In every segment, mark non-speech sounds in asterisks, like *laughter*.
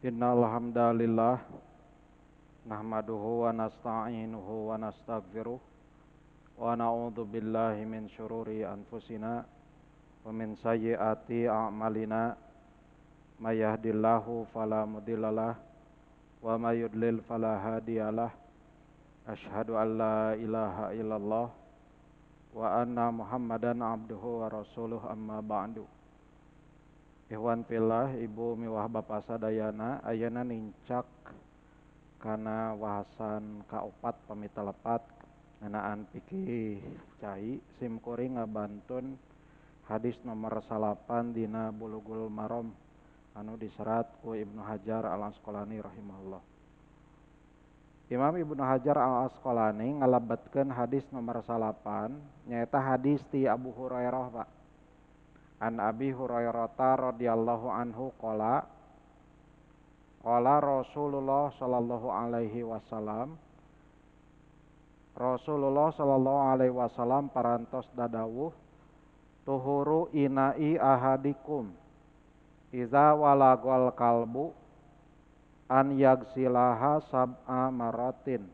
Innalhamdalillah Nahmaduhu wa nasta'inuhu wa nasta'firuh Wa na'udhu billahi min syururi anfusina Wa min sayyati a'malina Mayahdillahu falamudillalah Wa mayudlil falahadiyalah Ashadu an la ilaha illallah Wa anna muhammadan abduhu wa rasuluh amma ba'du ba wanfilah Ibu Miwah Bapaksadayana ayena nicak karena waasan kaupat pemta lepat enaan piih cair simkuring ngabantun hadits nomor salapan Dina Bulugul Marom anu diseratku Ibnu Hajar alang sekolahi rohimaallah Hai Imam Ibnu Hajar a sekolahni ngalabatkan hadis nomor salapannyata hadis di Abu Hurairah Pak An Abi Hurairah radhiyallahu anhu qala Qala Rasulullah sallallahu alaihi wasallam Rasulullah sallallahu alaihi wasallam parantos dadawuh tuhuru inai ahadikum iza walagol kalbu an yagsilaha sab'a maratin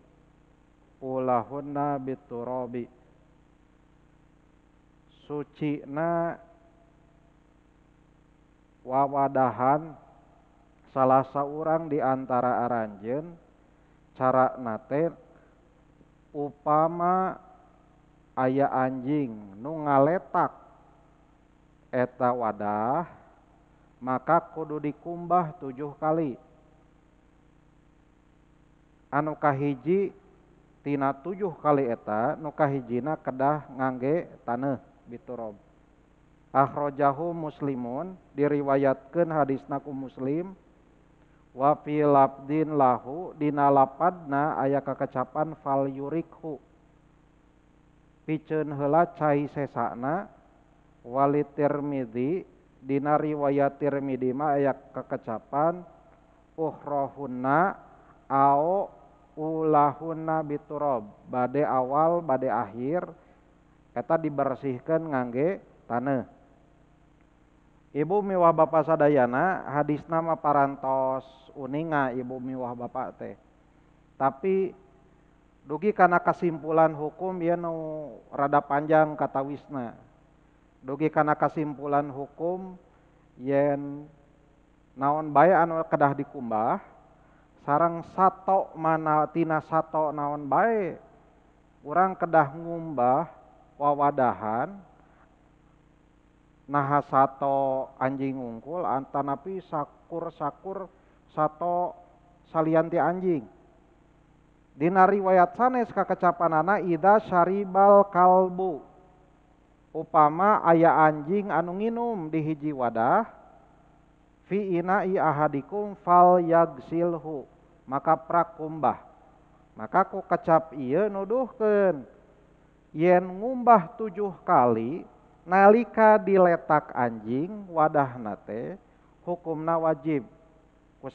ulahunna biturabi suci na wawadahan salah seorang diantara arajen cara na Upama ayaah anjing nu ngaleak eta wadah maka kudu dikumbah tujuh kali Hai anuka hijitinanajuh kali eta nukah hijina kedahngannggge tanah bit roboh Rojahu muslimun diriwayatkan hadits naku muslim wafiabdinlahhu Dinal lapadna aya kekecapan falurihu Hai kitchenlaana walitirrmidi Di riwayattirrmima ayat kekecapan uhrahuna alahbiob badai awal badai akhir kata dibersihkan nganggge tanah Ibu miwah Bapak sadayana hadis nama parantos uninga ibu miwah Bapak teh. Tapi dugi karena kesimpulan hukum ya nu rada panjang kata Wisna. Dugi karena kesimpulan hukum yen naon bae anu kedah dikumbah sarang sato mana tina sato naon bae urang kedah ngumbah wawadahan Nah sato anjing ungkul antanapi sakur sakur sato salianti anjing Dina riwayat sanes kakecapanana ida syaribal kalbu upama ayah anjing anu nginum di hiji wadah fi ina'i ahadikum fal yagsilhu maka prakumbah maka ku kecap iya nuduhkeun yen ngumbah tujuh kali nalika diletak anjing wadah nate hukumna wajib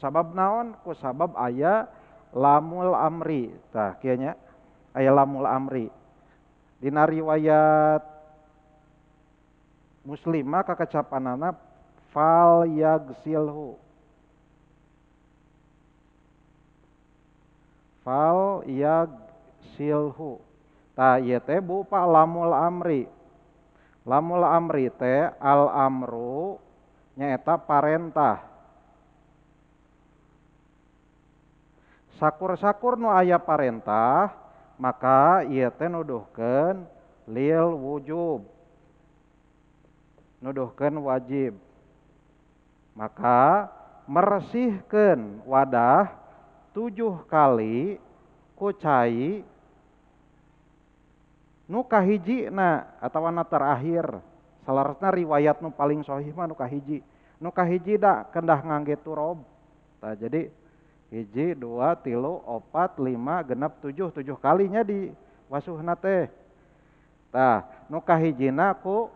sabab naon ku sabab ayah lamul amri tah kianya ayah lamul amri dina riwayat muslima kakacapanana fal yag silhu fal yag silhu tah ieu teh bu lamul amri Lamul amri te al amru nyeta parentah. Sakur-sakur nu ayah parentah maka ia te nuduhkan lil wujub. nuduhkan wajib. Maka mersihkan wadah tujuh kali kucai nu kahiji na atau na terakhir salarasna riwayat nu paling sohih mah nu kahiji nu kahiji da kendah ngangge turob nah, jadi hiji dua tilu opat lima genap tujuh tujuh kalinya di wasuhna teh tah nu kahijina ku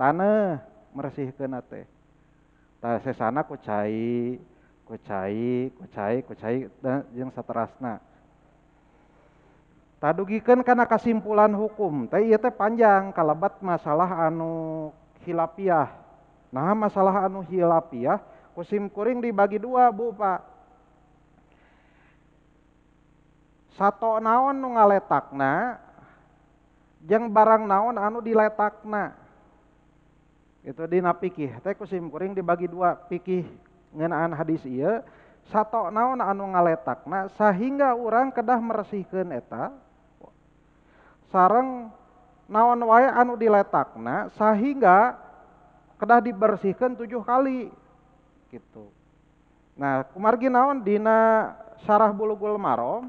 tanah meresihkeun teh tah sesana ku cai ku cai ku cai ku cai Tadugikan karena kesimpulan hukum Tapi itu panjang kalabat masalah anu hilapiah nah masalah anu hilapiah kusim kuring dibagi dua bu pak satu naon nu ngaletakna jeng barang naon anu diletakna itu dina pikih Tapi kusim kuring dibagi dua pikih ngenaan hadis iya satu naon anu ngaletakna sehingga orang kedah meresihkan eta sarang naon wae anu diletakna sehingga kedah dibersihkan tujuh kali gitu nah kumargi naon dina sarah bulugul marom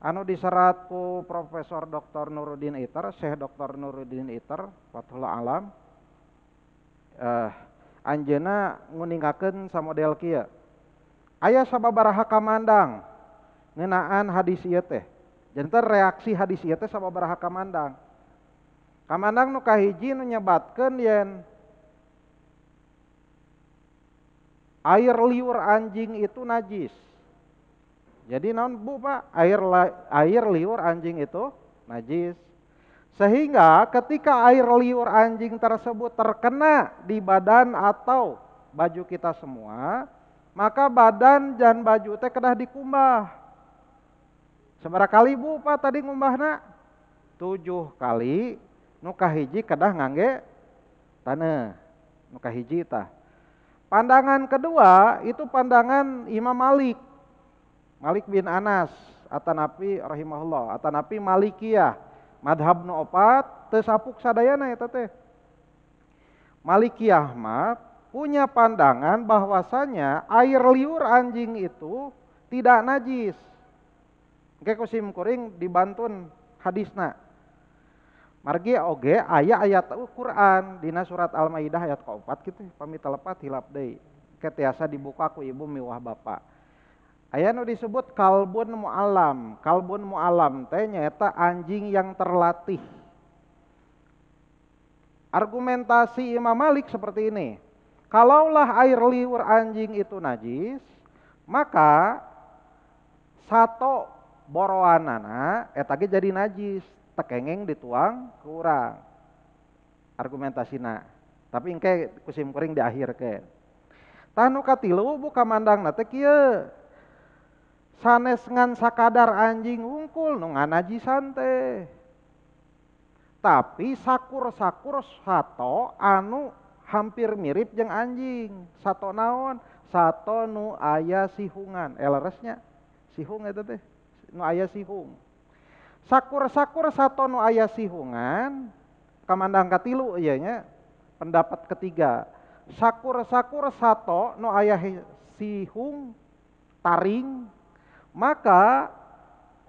anu diserat ku Profesor Dr. Nuruddin Iter, Syekh Dr. Nuruddin Iter, Fathullah Alam. Eh, Anjena nguningakeun sama kieu. Aya sababaraha kamandang ngeunaan hadis ieu teh jadi reaksi hadis itu sama berhak kamandang. Kamandang nu kahiji nu nyebatkeun yen air liur anjing itu najis. Jadi naon Bu Pak, air air liur anjing itu najis. Sehingga ketika air liur anjing tersebut terkena di badan atau baju kita semua, maka badan dan baju teh kena dikumbah. Seberapa kali Bu Pak tadi ngumbahna? Tujuh kali nukah hiji kedah ngangge tanah nukah hiji ta. Pandangan kedua itu pandangan Imam Malik. Malik bin Anas Atanapi rahimahullah, Atanapi Malikiyah, madhab nu opat sadayana ya teh. Malikiyah mah punya pandangan bahwasanya air liur anjing itu tidak najis kusim kuring dibantun hadisna margi oge ayat ayat Quran dina surat Al-Maidah ayat keempat gitu pamit telepat hilap deui ketiasa dibuka ku ibu miwah bapak Ayat nu disebut kalbun mu'alam. Kalbun mu'alam teh nyata anjing yang terlatih. Argumentasi Imam Malik seperti ini. Kalaulah air liur anjing itu najis, maka satu boroan anak tadi jadi najis tekengeng dituang kurang argumentasina tapi ingke kusim kering di akhir ke tanu katilu buka mandang nate kia sanes ngan sakadar anjing ungkul nung anaji teh tapi sakur-sakur sato anu hampir mirip jeng anjing sato naon sato nu ayah sihungan eleresnya sihung itu teh nu ayah sihung. Sakur-sakur satu nu ayah sihungan kamandang katilu iya nya pendapat ketiga. Sakur-sakur satu nu ayah sihung taring maka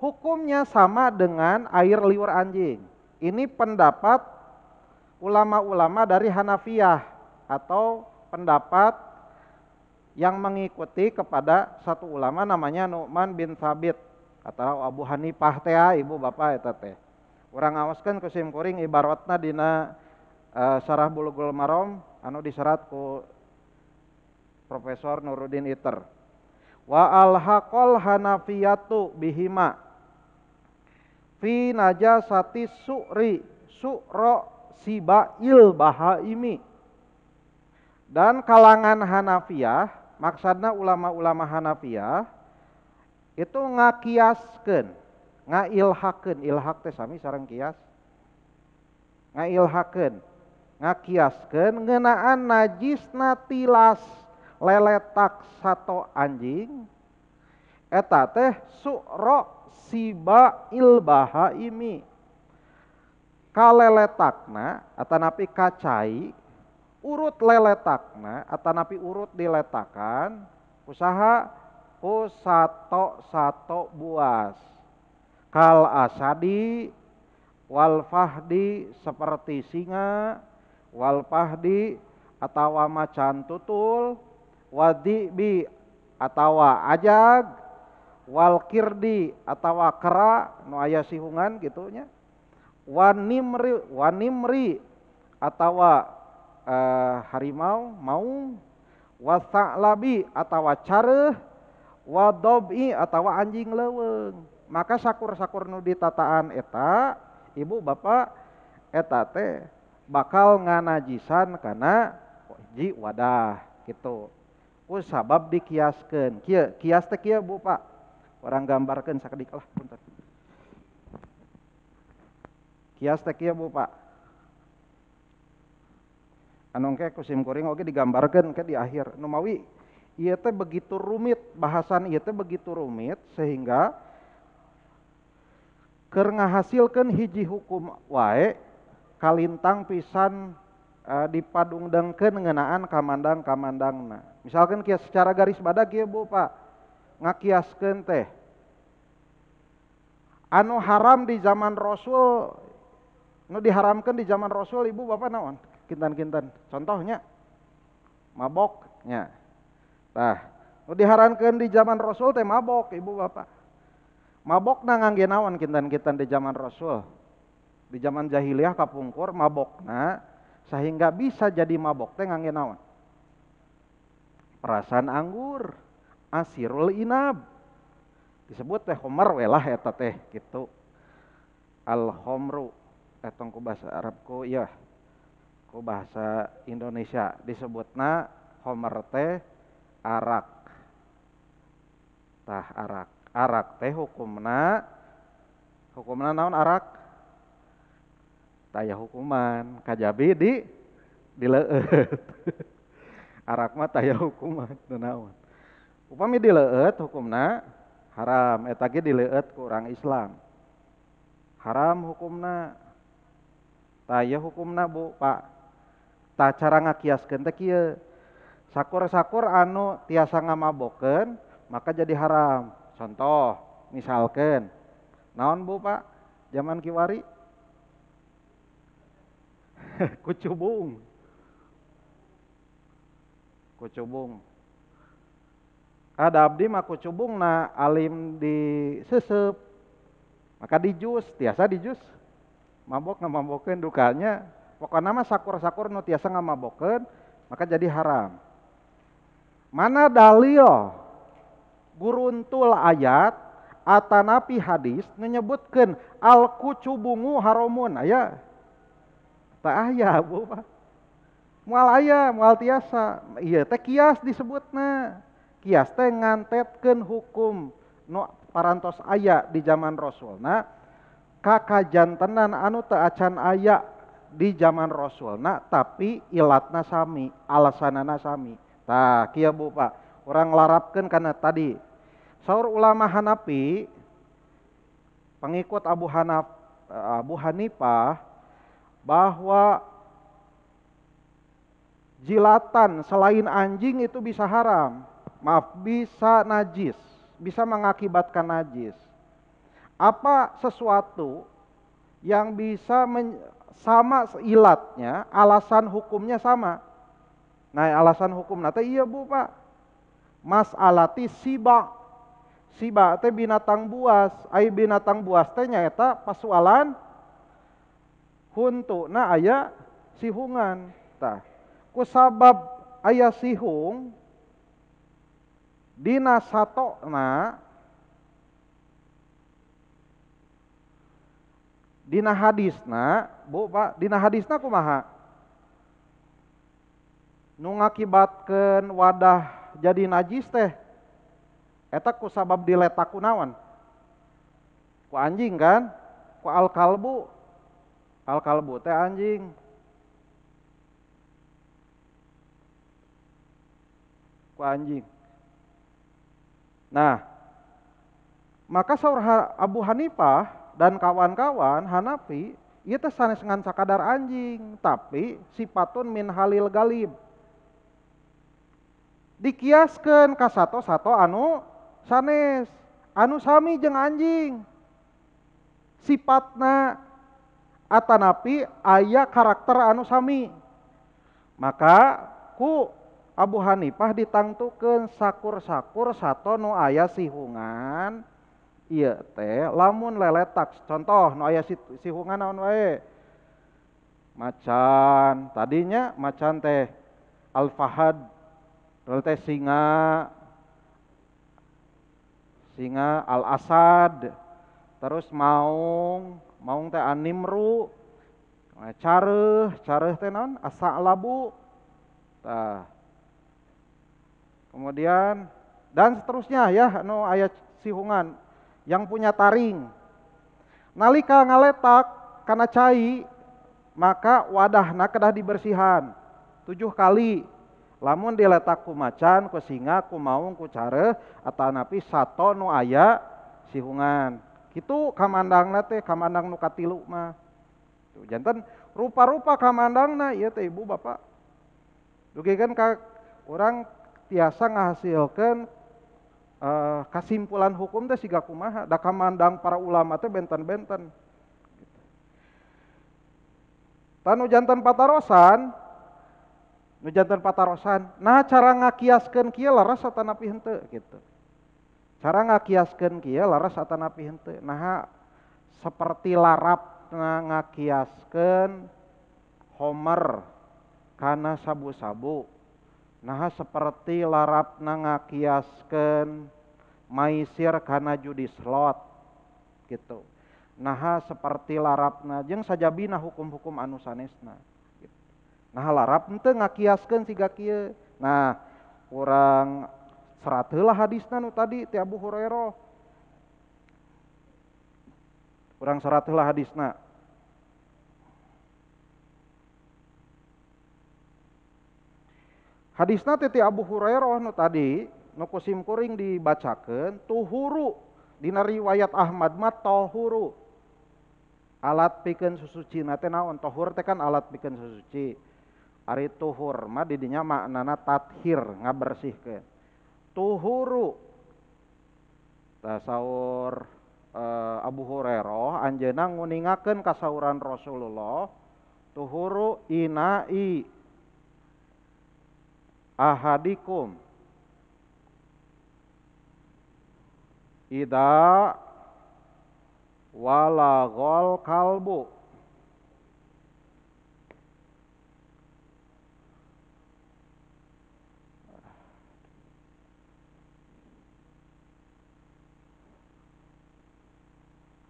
hukumnya sama dengan air liur anjing. Ini pendapat ulama-ulama dari Hanafiyah atau pendapat yang mengikuti kepada satu ulama namanya Nu'man bin Sabit atau Abu Hanifah teh ah, ibu bapak eta teh orang awaskan ke simkuring ibaratna dina uh, sarah bulugul marom anu diserat ku Profesor Nuruddin Iter wa alhaqal hanafiyatu bihima fi najasati su'ri su'ro sibail bahaimi dan kalangan Hanafiyah maksudnya ulama-ulama Hanafiyah itu ngakiaskan ngailhaken ilhak teh sami sarang kias ngailhaken ngakiaskan ngenaan najis natilas leletak satu anjing eta teh suro siba ilbaha imi kaleletakna atau napi kacai urut leletakna atau napi urut diletakan usaha aku sato sato buas. Kal asadi wal fahdi seperti singa, wal fahdi atau macan tutul, wadi bi atau ajag, wal kirdi atau kera, nu aya sihungan gitunya. Wanimri, wanimri atau uh, eh, harimau, maung, wasalabi atau careh, wadobi atau anjing leweng maka sakur-sakur nu ditataan eta ibu bapak eta teh bakal nganajisan karena ji wadah gitu ku sabab dikiaskan kia kias teh kia bu pak orang gambarkan sakedik lah bentar kias teh kia bu pak anongke kusim kuring oke digambarkan ke di akhir numawi ia teh begitu rumit, bahasan ia teh begitu rumit sehingga kerna hasilkan hiji hukum wae kalintang pisan e, dipadung dengken ngenaan kamandang-kamandangna. Misalkan kias secara garis badak ya Bu Pak ngakias teh anu haram di zaman Rasul nu diharamkan di zaman Rasul ibu bapak naon kintan-kintan contohnya maboknya Tah, Nah, diharankan di zaman Rasul teh mabok, ibu bapak. Mabok na ngangge naon kintan-kintan di zaman Rasul. Di zaman jahiliyah kapungkur mabok na sehingga bisa jadi mabok teh ngangge naon. Perasaan anggur, asirul inab. Disebut teh homer welah eta teh gitu. Al homru etong eh, ku bahasa Arabku ya ku bahasa Indonesia disebutna homer teh arak tah arak arak teh hukumna hukumna naon arak taya hukuman kajabi di dileut *laughs* arak mah taya hukuman naon upami dileut hukumna haram eta ge dileut ku orang Islam haram hukumna taya hukumna bu pak tak cara ngakias teh kieu sakur-sakur anu tiasa ngamaboken maka jadi haram contoh misalkan naon bu pak zaman kiwari *laughs* kucubung kucubung ada abdi mah kucubung na alim di sesep maka di jus tiasa di jus mabok ngamabokeun dukanya pokoknya mah sakur-sakur nu tiasa ngamabokeun maka jadi haram Mana dalil buruntul ayat atanapi hadis menyebutkan al kucubungu haromun aya tak aya bu mual aya mual tiasa iya teh kias disebutna kias teh ngantetkeun hukum no, parantos aya di zaman rasulna kakajantenan anu teu acan aya di zaman rasulna tapi ilatna sami alasanana sami Tak kia bu pak. Orang larapkan karena tadi. Saur ulama Hanafi, pengikut Abu Hanaf, eh, Abu Hanifah, bahwa jilatan selain anjing itu bisa haram. Maaf, bisa najis. Bisa mengakibatkan najis. Apa sesuatu yang bisa sama ilatnya, alasan hukumnya sama Nah alasan hukum nate iya bu pak. Mas alati siba. Siba teh binatang buas. ay binatang buas teh nyata pasualan huntu. na aya sihungan. Tah. Kusabab aya sihung dina na. dina hadisna bu pak dina hadisna kumaha nu ngakibatkan wadah jadi najis teh eta ku sabab diletak kunawan ku anjing kan ku al kalbu al kalbu teh anjing ku anjing nah maka saur Abu Hanifah dan kawan-kawan Hanafi itu sanes ngan sakadar anjing tapi sifatun min halil galib dikiaskan kasato sato anu sanes anu sami jeng anjing sifatna atanapi ayah karakter anu sami maka ku Abu Hanifah ditangtukan sakur-sakur sato nu ayah sihungan iya teh lamun leletak contoh nu ayah sihungan naon wae macan tadinya macan teh al-fahad Terus teh singa singa Al-Asad, terus maung, maung teh Animru, cara, eh, cara teh non labu, Tah. Kemudian dan seterusnya ya no, ayat sihungan yang punya taring. Nalika ngaletak karena cai maka wadahna kedah dibersihan tujuh kali lamun diletak ku macan ku singa ku maung ku care atanapi sato nu aya sihungan itu kamandang teh kamandang nu katilu mah jantan rupa-rupa kamandang na iya teh ibu bapak dugi kan orang tiasa ngahasilkan uh, eh, kesimpulan hukum teh siga kumaha da kamandang para ulama teh benten-benten gitu. tanu jantan patarosan nujantan patarosan nah cara ngakiaskan kia laras atau napi hente gitu cara ngakiaskan kia laras atau napi hente nah seperti larap ngakiaskan homer karena sabu-sabu nah seperti larap ngakiaskan maisir karena judi slot gitu nah seperti larap larapna jeng bina hukum-hukum anusanesna. sanesna nah larap ente ngakiaskan siga kia nah orang seratelah lah hadisnya nu tadi ti Abu Hurairah orang seratelah lah hadisna hadisna titi Abu Hurairah nu tadi nu kusim kuring dibacakan tuhuru dina riwayat Ahmad mat tohuru alat bikin susuci na teh naon tohur teh kan alat pikeun susuci Ari tuhur mah didinya maknana tathir ngabersihkeun. Tuhuru tasawur eh, Abu Hurairah anjeuna nguningakeun kasauran Rasulullah tuhuru inai ahadikum ida walagol kalbu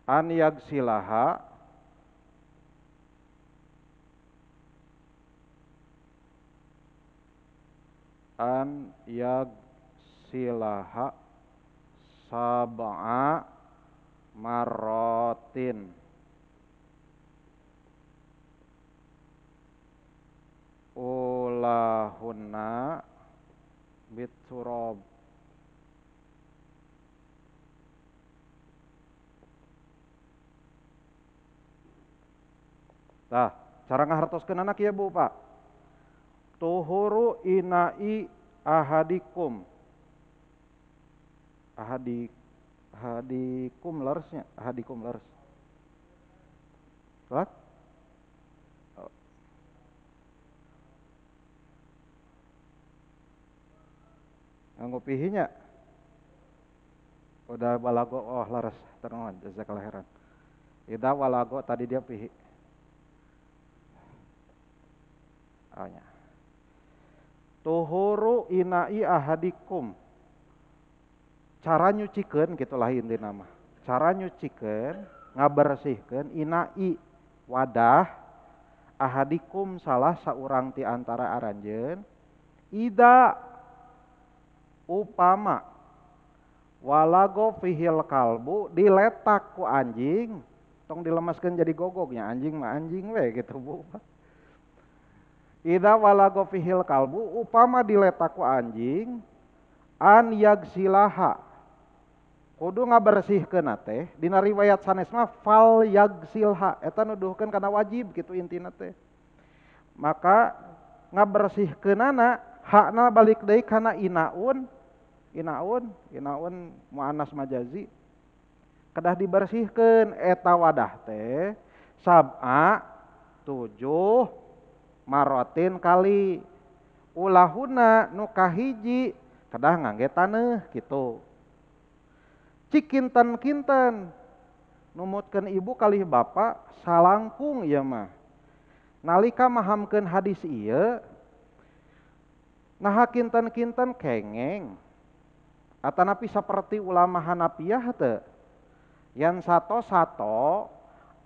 an yagsilaha an yagsilaha sab'a marotin Tah, cara ngahartoskeun anak ya Bu, Pak. Tuhuru inai ahadikum. Ahadik ahadikum larsnya, ahadikum lars. What? Oh. pihinya. Udah balago oh laras ternuan jazakallah heran. Ida walago tadi dia pihi. Awalnya. Oh, Tuhuru inai ahadikum. Cara nyucikan gitu inti di nama. Cara nyucikan, ngabersihkan inai wadah ahadikum salah seorang ti antara aranjen ida upama walago fihil kalbu diletak ku anjing tong dilemaskan jadi gogoknya anjing mah anjing we gitu bu wala gofihil kalbu upama di letakku anjing anaha Kudu nga bersih ke na teh Dina riwayat sanesma faleta nuduhkan karena wajib gitu inti teh maka nggak bersih ke nana hak na balik de karena innaun inun inun muanas majazi kedah dibersihkan eta wadah teh sab 7 marotin kali ulahuna nukahiji kedah ngangge taneh gitu cikinten kinten numutkan ibu kali bapak salangkung ya mah nalika mahamkan hadis iya nah kinten kinten kengeng atau napi seperti ulama hanapiyah te yang satu satu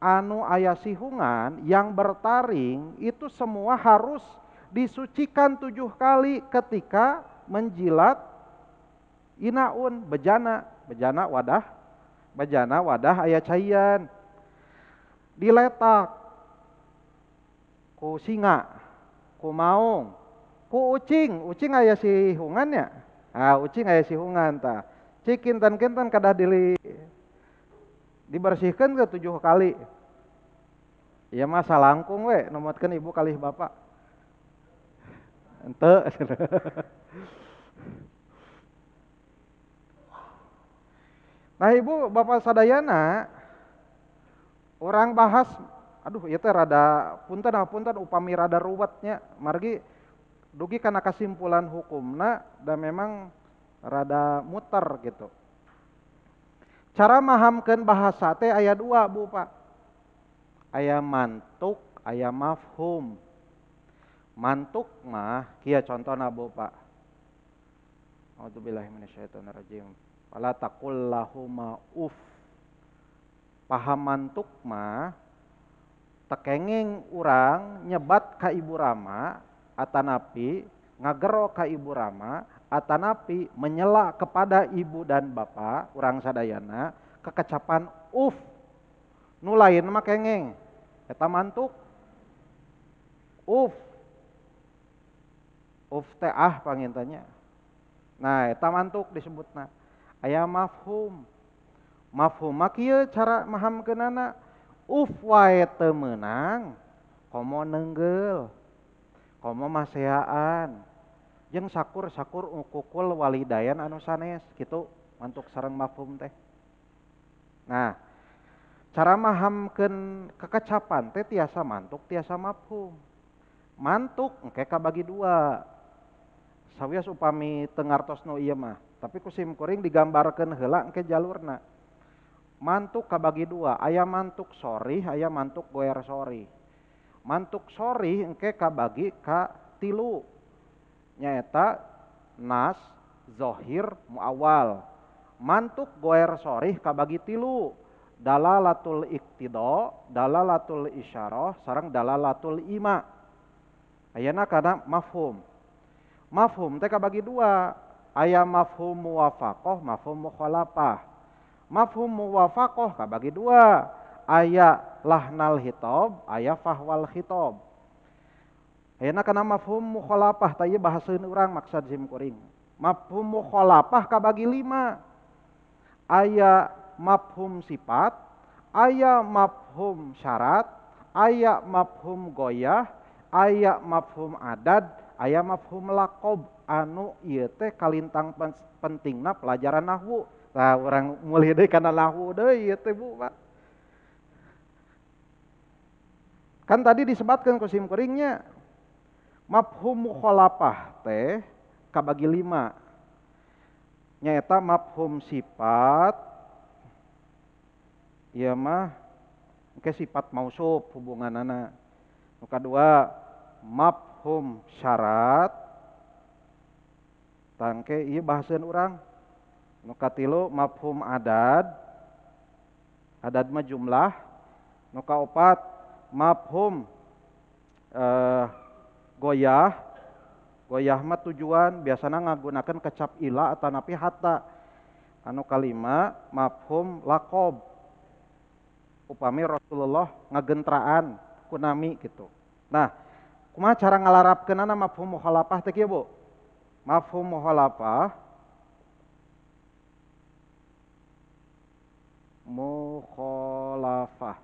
anu ayah sihungan yang bertaring itu semua harus disucikan tujuh kali ketika menjilat inaun bejana bejana wadah bejana wadah ayah cayan diletak ku singa ku maung ku ucing ucing ayah sihungan ya ah ucing ayah sihungan ta cikin tan kintan kada dili dibersihkan ke tujuh kali ya masa langkung we nomatkan ibu kali bapak ente *laughs* gitu. nah ibu bapak sadayana orang bahas aduh ya teh rada punten apa ah, punten upami rada ruwetnya margi dugi karena kesimpulan hukumna dan memang rada muter gitu cara mahamkan bahasa teh ayat dua bu pak ayat mantuk ayat mafhum mantuk mah kia contohnya bu pak Alhamdulillahirrahmanirrahim Fala takullahuma uf Paham mantuk mah Tekenging orang nyebat ka ibu rama Atanapi ngagero ka ibu rama Atanapi menyela kepada ibu dan bapak kurang sadayana kekecapan uf nulain, mah kengeng eta mantuk uf uf teh ah pangintanya nah eta mantuk disebutna aya mafhum mafhum makia cara maham kenana uf wae meunang komo nenggel komo maseaan jeng sakur sakur ukukul uh, walidayan anu sanes gitu mantuk sarang mafum teh nah cara mahamkan kekacapan teh tiasa mantuk tiasa mafum mantuk engke bagi dua sawias upami tengartosno iya mah tapi kusim kuring digambarkan helak ke jalurna mantuk kabagi dua ayam mantuk sorry ayam mantuk goer sori mantuk sori engke kabagi kak tilu nyaeta nas zohir muawal mantuk goer sorih kabagi tilu dalalatul iktido dalalatul isyarah sarang dalalatul ima ayana karena mafhum mafhum teh kabagi dua ayah mafhum muwafakoh mafhum mukhalafah mafhum muwafakoh kabagi dua ayah lahnal hitob ayah fahwal hitob Ayeuna kana mafhum mukhalafah tadi bahasaeun urang maksud jim kuring. Mafhum mukhalafah kabagi lima. Aya mafhum sifat, aya mafhum syarat, aya mafhum goyah, aya mafhum adad, aya mafhum lakob anu ieu teh kalintang pentingna pelajaran nahwu. Tah urang mulih deui kana nahwu deui ieu teh Bu, Pak. Kan tadi disebatkan kusim keringnya, Mafhum mukhalafah teh kabagi lima. Nyata mafhum sifat iya mah ke sifat mausuf hubungan anak. Nuka dua mafhum syarat tangke iya bahasan orang. Nuka tilu mafhum adad adad mah jumlah. Nuka opat mafhum eh, goyah goyah mah tujuan biasanya menggunakan kecap ila atau napi hatta anu kalima mafhum lakob upami Rasulullah ngagentraan kunami gitu nah kumaha cara ngalarap kenana mafhum teki ya Bu mafhum muhalapah muhalapah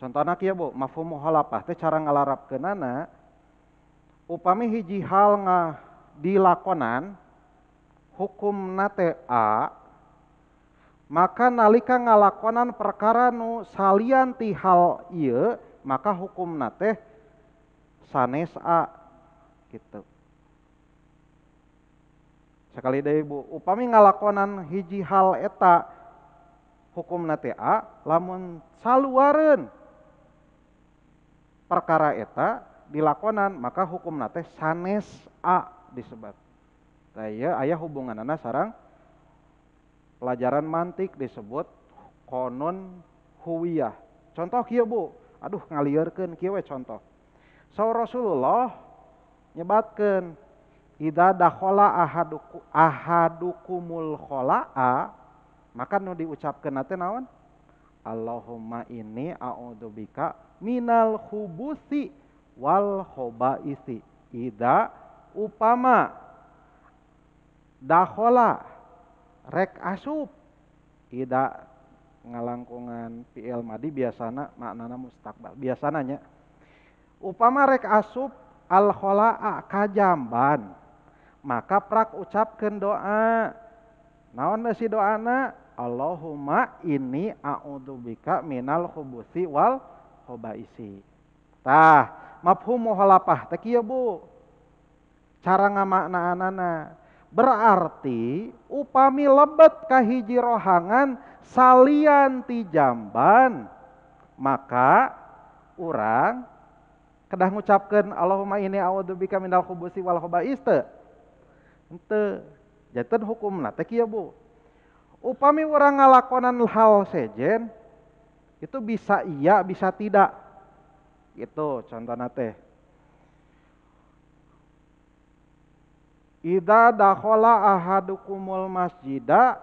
contohnya kia bu mafhum muhalapah teh cara ngalarap kenana upami hiji hal nga dilakonan hukum nate a maka nalika ngalakonan perkara nu salian ti hal iya maka hukum nate sanes a gitu sekali deh ibu upami ngalakonan hiji hal eta hukum nate a lamun saluaren perkara eta dilakonan maka hukum nate sanes a disebut saya ayah hubungan anak sarang pelajaran mantik disebut konon huwiyah contoh kia bu aduh ngalirkan kia we contoh so Rasulullah nyebatkan ida dakhola ahaduku, ahadukumul khola'a maka nu diucapkan nate naon Allahumma ini a'udzubika minal khubusi wal khobaisi ida upama dahola rek asup ida ngalangkungan PL madi biasana maknana mustakbal biasananya upama rek asup al khola kajamban maka prak ucapkan doa naon si doana Allahumma ini a'udzubika minal khubusi wal khobaisi tah mafhum muhalafah tak iya bu cara ngamakna anana berarti upami lebet kahiji rohangan salian ti jamban maka orang kedah ngucapkan Allahumma ini awadzubika minal khubusi wal khobais Ente jatuh hukum hukumna teh kieu bu upami orang ngalakonan hal sejen itu bisa iya bisa tidak itu contoh nate. Ida dakhola ahadukumul masjida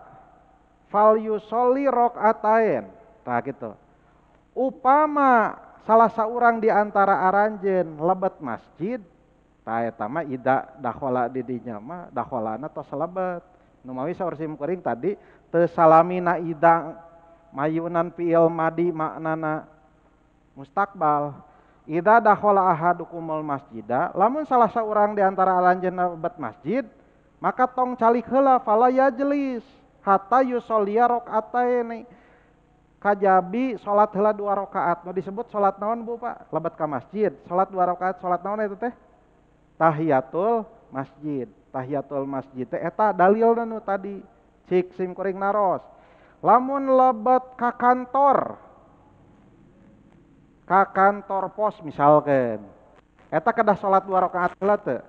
fal yusoli rokaatain. Nah gitu. Upama salah seorang di antara aranjen lebet masjid, nah eta ida dakhola didinya mah na tos lebet. Numawi saursim kering tadi tesalamina ida mayunan piil madi maknana mustakbal Ida dakhala ahadukumul masjida, lamun salah seorang di antara anjeunna bet masjid, maka tong calik hela, fala yajlis hatta atai rakaataini. Kajabi salat hela dua rokaat, mau disebut salat naon Bu Pak? Lebat ke masjid, salat dua rokaat, salat naon itu teh? Tahiyatul masjid. Tahiyatul masjid teh eta dalil nu tadi cik sim kuring naros. Lamun lebat ke kantor, ke kantor pos misalkan eta kedah salat dua rakaat heula teu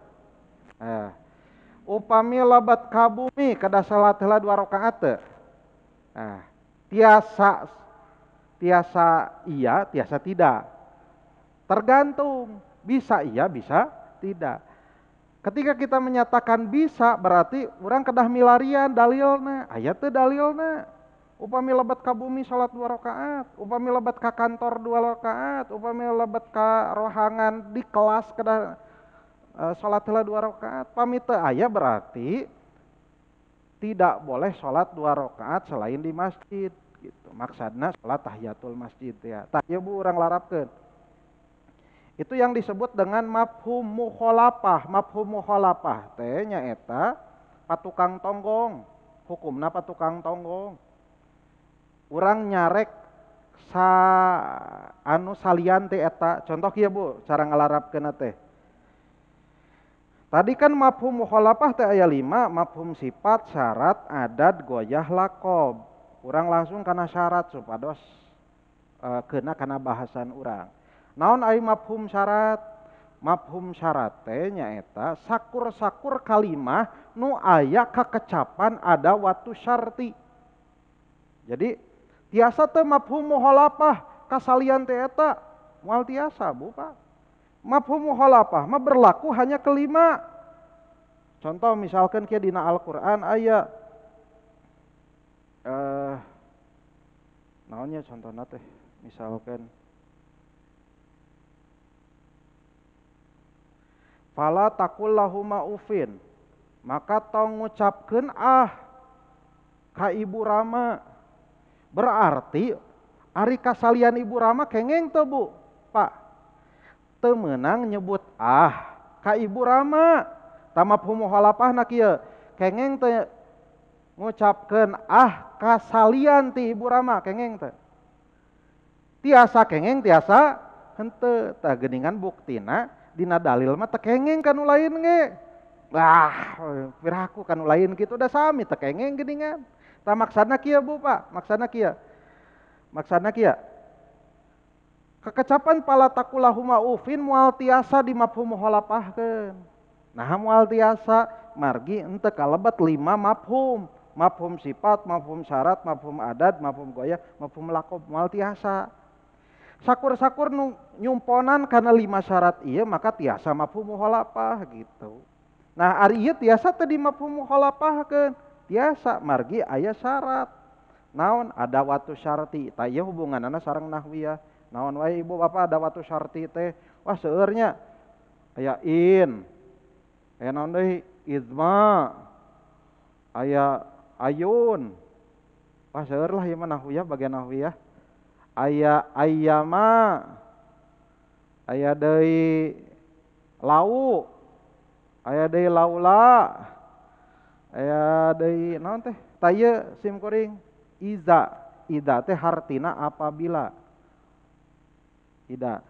eh. upami labat ka bumi kedah salat heula dua rakaat teu eh. tiasa tiasa iya tiasa tidak tergantung bisa iya bisa tidak Ketika kita menyatakan bisa berarti orang kedah milarian dalilna, ayat dalilna upami lebat ka bumi salat dua rakaat upami lebat ka kantor dua rakaat upami lebat ka rohangan di kelas kada uh, e, salat telah dua rakaat Pamit ayah berarti tidak boleh salat dua rakaat selain di masjid gitu maksudnya salat tahiyatul masjid ya ya bu orang larapkeun itu yang disebut dengan mafhum mukhalafah, mafhum mukhalafah. teh eta, patukang tonggong hukumna patukang tonggong orang nyarek sa anu salian teh eta contoh ya bu cara kena teh Tadi kan mafhum mukhalafah teh ayat lima, mafhum sifat, syarat, adat, goyah, lakob. Orang langsung karena syarat supados e, kena karena bahasan orang. Naon ayat mafhum syarat? Mafhum syarat teh nyaita sakur-sakur kalimah nu aya kekecapan ada watu syarti. Jadi Tiasa teh mafhum muhalafah kasalian teh eta moal tiasa Bu Pak. Mafhum muhalafah mah berlaku hanya kelima. Contoh misalkan kia dina Al-Qur'an aya eh uh, naonnya contohna teh misalkan Fala takul lahuma ufin. Maka tong ngucapkeun ah ka ibu Rama Berarti Ari kasalian Ibu Rama kengeng tuh Bu, Pak. Temenang nyebut ah ka Ibu Rama. Tamap halapah nak ya Kengeng tuh ngucapkan ah kasalian ti Ibu Rama kengeng tuh Tiasa kengeng tiasa hente ta geningan buktina dina dalil mah tekengeng kan ulain nge Wah, piraku kan lain gitu udah sami tekengeng geningan. Ta maksana kia bu pak, maksana kia. Maksana kia. Kekecapan pala takulahuma ufin mual tiasa di mafhum holapahkan. Nah mual tiasa margi ente kalebat lima mafhum. Mafhum sifat, mafhum syarat, mafhum adat, mafhum goya, mafhum lakob, mual tiasa. Sakur-sakur nyumponan karena lima syarat iya maka tiasa mafhum holapah gitu. Nah, ari iya tiasa tadi mafhum mukhalafah kan tiasa margi ayah syarat naon ada watu syarti taya hubungan anak sarang nahwiyah naon wae ibu bapak ada watu syarti teh wah seurnya ayah in ayah naon deh idma ayah ayun wah seer lah ya mah nahwiyah bagian nahwiyah ayah ayama ayah deh lau ayah deh laula aya dari non teh taye sim kuring iza ida teh hartina apabila ida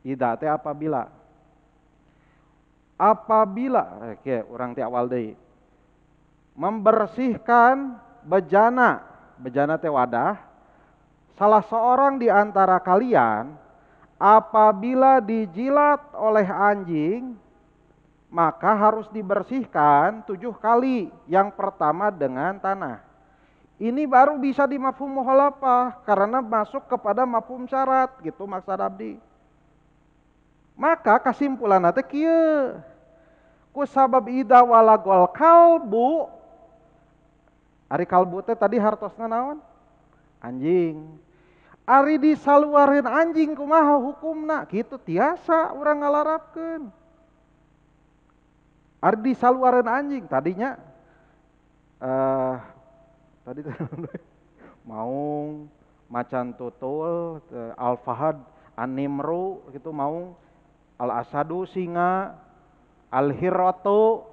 ida teh apabila apabila oke orang ti awal deh membersihkan bejana bejana teh wadah salah seorang di antara kalian apabila dijilat oleh anjing maka harus dibersihkan tujuh kali. Yang pertama dengan tanah. Ini baru bisa di mafhum muhalafah karena masuk kepada mafhum syarat gitu maksud abdi. Maka kesimpulan nanti kia. sabab ida wala gol kalbu. Ari kalbu teh tadi hartosna naon? Anjing. Ari disaluarin anjing kumaha hukumna. Gitu tiasa orang ngalarapkan. Ardi saluaran anjing tadinya uh, tadi *laughs* mau macan tutul eh, alfahad animru gitu mau al asadu singa al Hirato,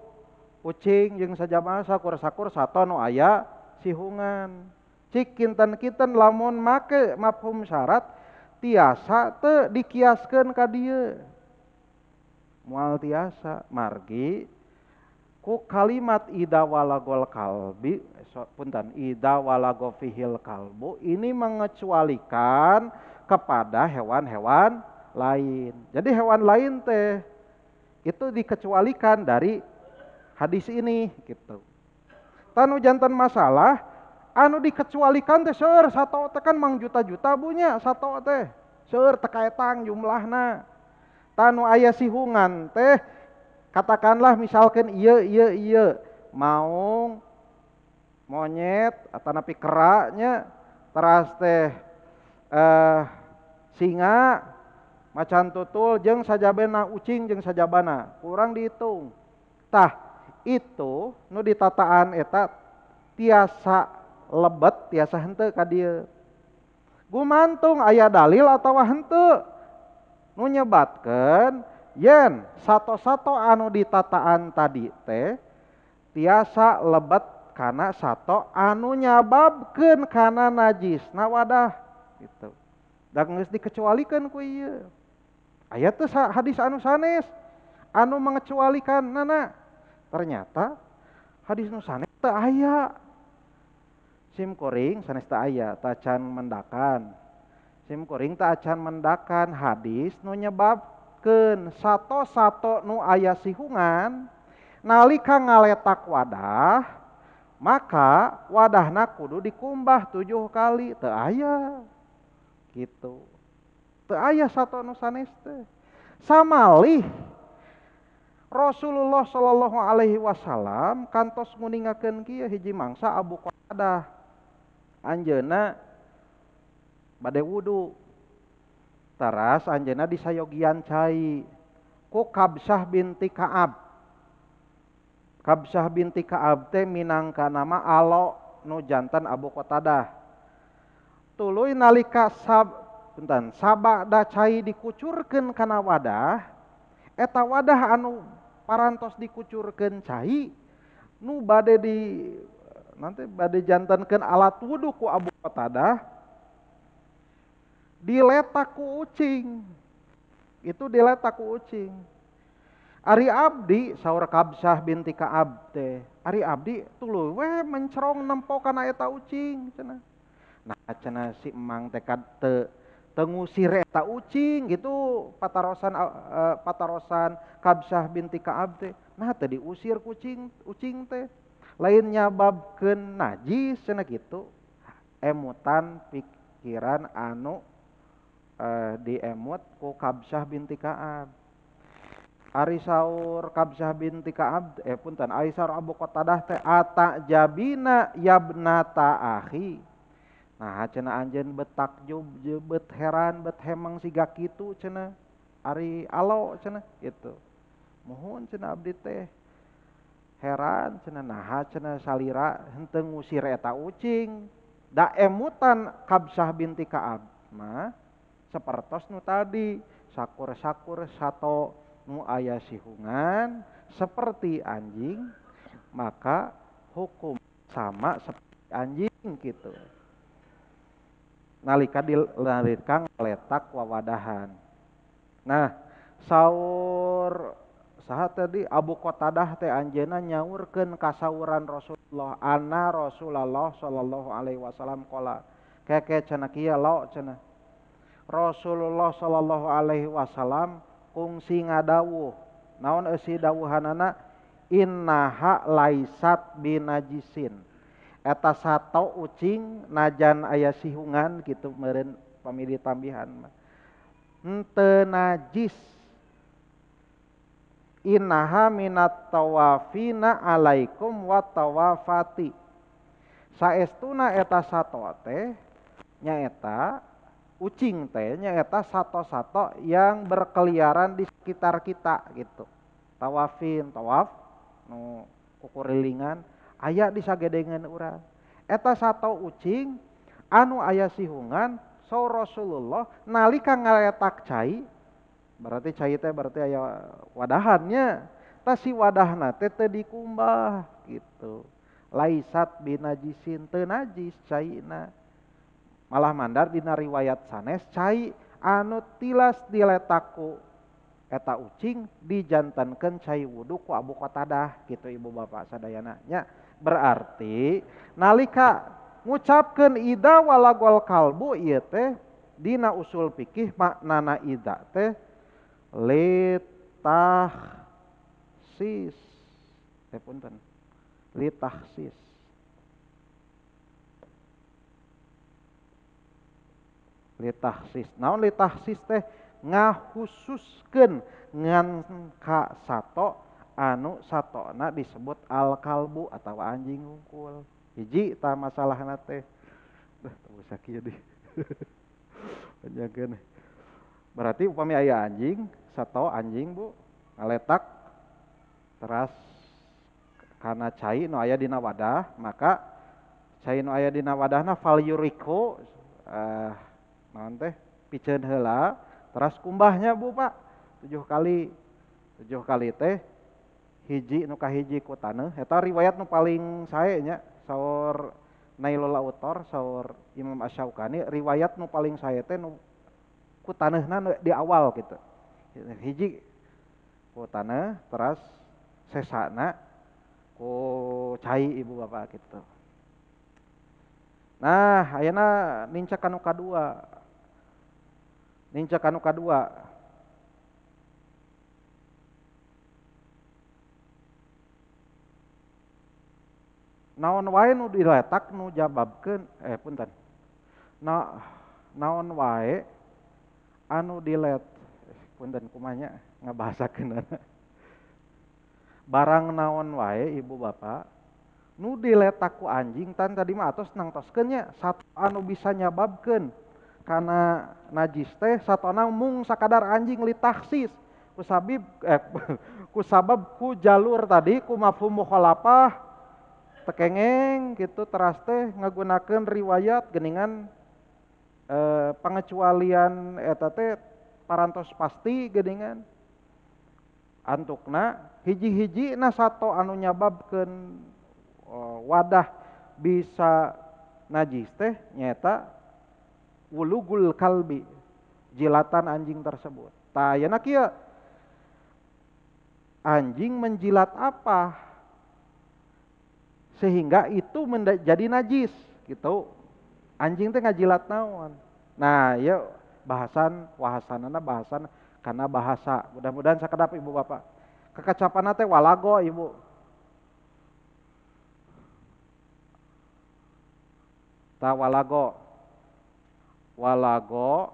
kucing yang saja sakur-sakur sato ayah, ayah sihungan cik kinten kinten lamun make mafhum syarat tiasa te dikiaskan ka dia, mual tiasa margi ku kalimat ida walagol kalbi pun eh, punten ida walago fihil kalbu ini mengecualikan kepada hewan-hewan lain. Jadi hewan lain teh itu dikecualikan dari hadis ini gitu. Tanu jantan masalah anu dikecualikan teh seur satu teh kan mang juta-juta bunya satu teh seur tekaetang jumlahna. Tanu ayah sihungan teh katakanlah misalkan iya iya iya maung monyet atau napi keraknya teras teh eh, singa macan tutul jeng sajabena ucing jeng sajabana kurang dihitung tah itu nu ditataan eta tiasa lebet tiasa hente kadir gumantung ayah dalil atau hente nu nyebatkan yen sato-sato anu ditataan tadi teh tiasa lebat karena sato anu nyababkan karena najis nah wadah gitu dan harus dikecualikan ku iya ayat tuh hadis anu sanes anu mengecualikan nana ternyata hadis nu sanes tak ayat. sim kuring sanes tak ayat tacan mendakan sim kuring tacan mendakan hadis nu nyebab nyebutkan sato sato nu ayah sihungan nalika ngaletak wadah maka wadahna kudu dikumbah tujuh kali teu aya gitu teu aya satu nu saneste, sama samalih Rasulullah Shallallahu Alaihi Wasallam kantos nguningakan kia hiji mangsa Abu Qatadah anjena badai wudu Tars Anjana di saya yogian Ca kok kabsah binti Kaab Hai kabsah binti Kab de minangkan nama Allah nu jantan Abu Qtadadah tulu nalika Sabtan sabak da ca dikucurkan karena wadah etang wadah anu parantos dikucurkan ca nu badai di nanti badai jantankan alat wudhuku Abbuk kotadadah diletakku ucing Itu diletakku ucing Ari Abdi saur Kabsah binti Kaab teh. Ari Abdi tuluy weh mencerong nempo kana eta ucing cenah. Nah cenah si Emang teh te tengusir eta ucing gitu patarosan uh, patarosan Kabsah binti Kaab teh. Nah teh diusir kucing ucing teh. Lain nyababkeun najis cenah gitu. Emutan pikiran anu uh, di ku kabsah binti Ka'ab. Ari saur Kabsyah binti Ka'ab eh punten Aisyah Abu Qatadah teh ata jabina yabnata akhi. Nah cenah anjeun betakjub bet heran bet hemang siga kitu cenah. Ari alo cenah itu. Mohon cenah abdi teh heran cenah naha cenah salira henteu ngusir eta ucing da emutan kabsah binti Ka'ab mah sepertos nu tadi sakur-sakur sato nu ayah sihungan seperti anjing maka hukum sama seperti anjing gitu nalika dilarikan letak wawadahan nah sahur saat tadi Abu Qatadah teh anjena nyaurkeun kasauran Rasulullah ana Rasulullah sallallahu alaihi wasallam kola keke cenakia lo cenah Rasulullah Shallallahu Alaihi Wasallam kug singa dauh naon da innaha Laissa binjisin eta satu ucing najan ayah sihungan gitu merin pemilih tambihan ten najis Hai inaha Mintawafina alaikum watawafatih saya tununa eta satu tehnyaeta ucing tehnya nyata sato-sato yang berkeliaran di sekitar kita gitu tawafin tawaf nu kukurilingan aya di sagedengan urang eta sato ucing anu aya sihungan so Rasulullah nalika ngaletak cai berarti cai teh berarti aya wadahannya si wadahna teh teu dikumbah gitu laisat binajisin teu najis na. Malah mandar dina riwayat sanes cai anu tilas diletaku eta ucing dijantankan cai wudhu ku abu kotadah gitu ibu bapak sadayana nya berarti nalika ngucapkan ida walagol kalbu iya teh dina usul pikih maknana ida teh litah sis teh punten litah sis litahsis naon litahsis teh ngahususkeun ngan ka sato anu sato, satona disebut al kalbu atau anjing unggul hiji ta masalahna teh dah sakit sakieu deh panjangkeun *laughs* berarti upami aya anjing sato anjing bu ngaletak teras karena cai nu aya dina wadah maka cai nu aya dina wadahna falyuriko eh, nanti teh pijen hela teras kumbahnya bu pak tujuh kali tujuh kali teh hiji nuka hiji ku tanah eta riwayat nu paling saya nya saur Nailul Autor saur Imam Asyaukani riwayat nu paling saya teh nu ku tanahna di awal gitu hiji ku tanah teras sesana ku cai ibu bapak gitu Nah, ayana ninca kanu kadua Ninca kanu dua. Naon wae nu diletak nu jababkeun eh punten. Na naon wae anu dilet eh, punten kumanya ngabahasakeun. Barang naon wae ibu bapak nu diletak ku anjing tan tadi mah atos nangtoskeun nya satu anu bisa nyababkeun karena najis teh satona mung sakadar anjing litaksis kusabib eh *laughs* kusabab ku jalur tadi ku mafhum mukhalafah tekengeng gitu teras teh ngagunakeun riwayat geningan eh, pengecualian eta teh parantos pasti geningan antukna hiji-hiji na sato anu nyababkeun oh, wadah bisa najis teh wulugul kalbi jilatan anjing tersebut. Tayana kia ya. anjing menjilat apa sehingga itu menjadi najis gitu. Anjing teh ngajilat naon. Nah, ya bahasan wahasanana bahasan karena bahasa. Mudah-mudahan saya kedap ibu bapak. kekecapan teh walago ibu. tak walago walago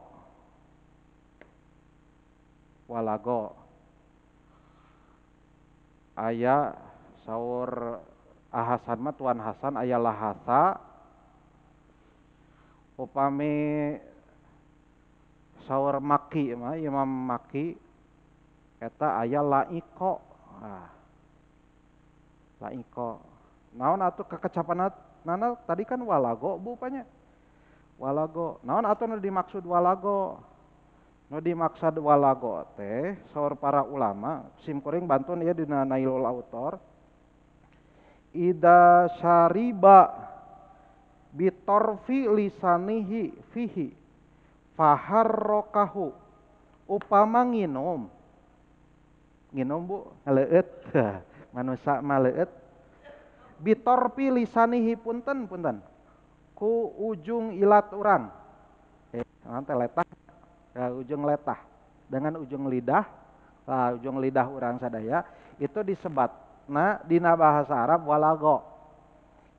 walago ayah saur ahasan mah tuan hasan ayah lahasa upami saur maki mah imam maki eta ayah laiko nah, laiko naon atuh kekecapan nana tadi kan walago bupanya walago naon atau nu dimaksud walago nu dimaksud walago teh saur para ulama simkuring bantun ieu dina nailul autor ida syariba bitorfi lisanihi fihi faharrokahu upama nginum nginum bu ngaleut *laughs* manusia maleut bitorfi lisanihi punten punten ku ujung ilat orang nanti eh, letah ya, ujung letah dengan ujung lidah nah, ujung lidah orang sadaya itu disebat nah dina bahasa Arab walago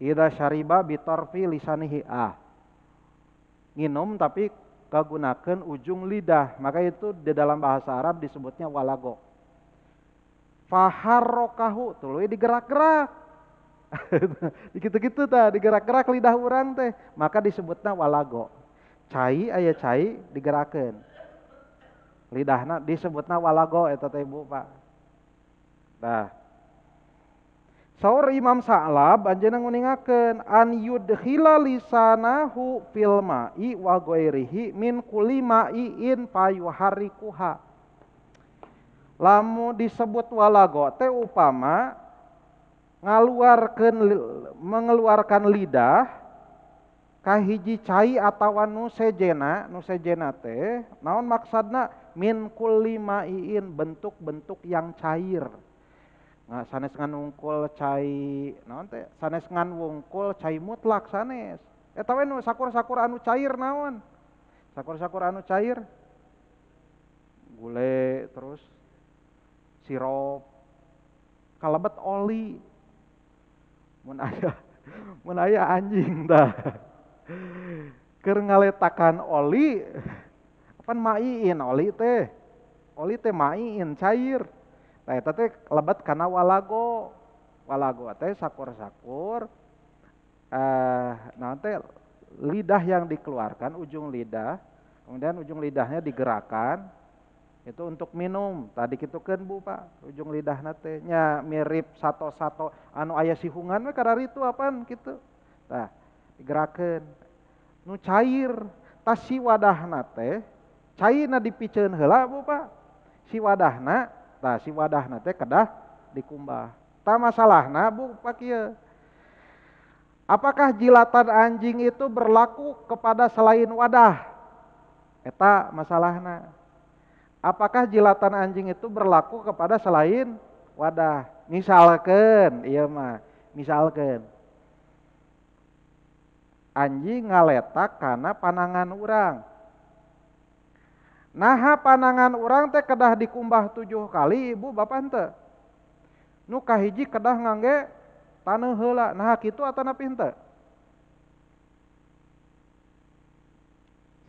ida syariba bitorfi lisanihi ah nginum tapi kegunakan ujung lidah maka itu di dalam bahasa Arab disebutnya walago faharrokahu tuluy digerak-gerak gitu-gitu *laughs* tah digerak-gerak lidah orang teh maka disebutnya walago cai aya cai digerakkan lidahna disebutnya walago eta teh ibu pak dah Saur Imam Sa'lab anjeunna nguningakeun an yudkhila lisanahu fil ma'i wa ghairihi min kulli ma'iin payuharikuha. Lamu disebut walago teh upama ngaluarkan mengeluarkan lidah kahiji cai atau nu sejena nu sejena teh naon maksadna min kulima iin bentuk-bentuk yang cair nah, sanes ngan wungkul cai naon teh sanes ngan wungkul cai mutlak sanes eta eh, we nu sakur-sakur anu cair naon sakur-sakur anu cair gule terus sirup kalebet oli mun aya anjing dah keur ngaletakan oli apa maiin oli teh oli teh maiin cair nah eta lebat karena walago walago teh sakur-sakur eh nanti lidah yang dikeluarkan ujung lidah kemudian ujung lidahnya digerakkan itu untuk minum tadi kita kan bu pak ujung lidah natenya mirip satu-satu anu ayah sihungan we karena itu apaan gitu nah digerakkan nu cair tasi wadah nate cair cairna dipicen hela bu pak si wadahna nah si wadah nate kedah dikumbah tak masalah nah bu pak kia apakah jilatan anjing itu berlaku kepada selain wadah eta masalahna apakah jilatan anjing itu berlaku kepada selain wadah misalkan iya mah misalkan anjing ngaletak karena panangan orang Nah, panangan orang teh kedah dikumbah tujuh kali ibu bapak ente Nuka hiji kedah ngangge tanah hela nah gitu atau napi ente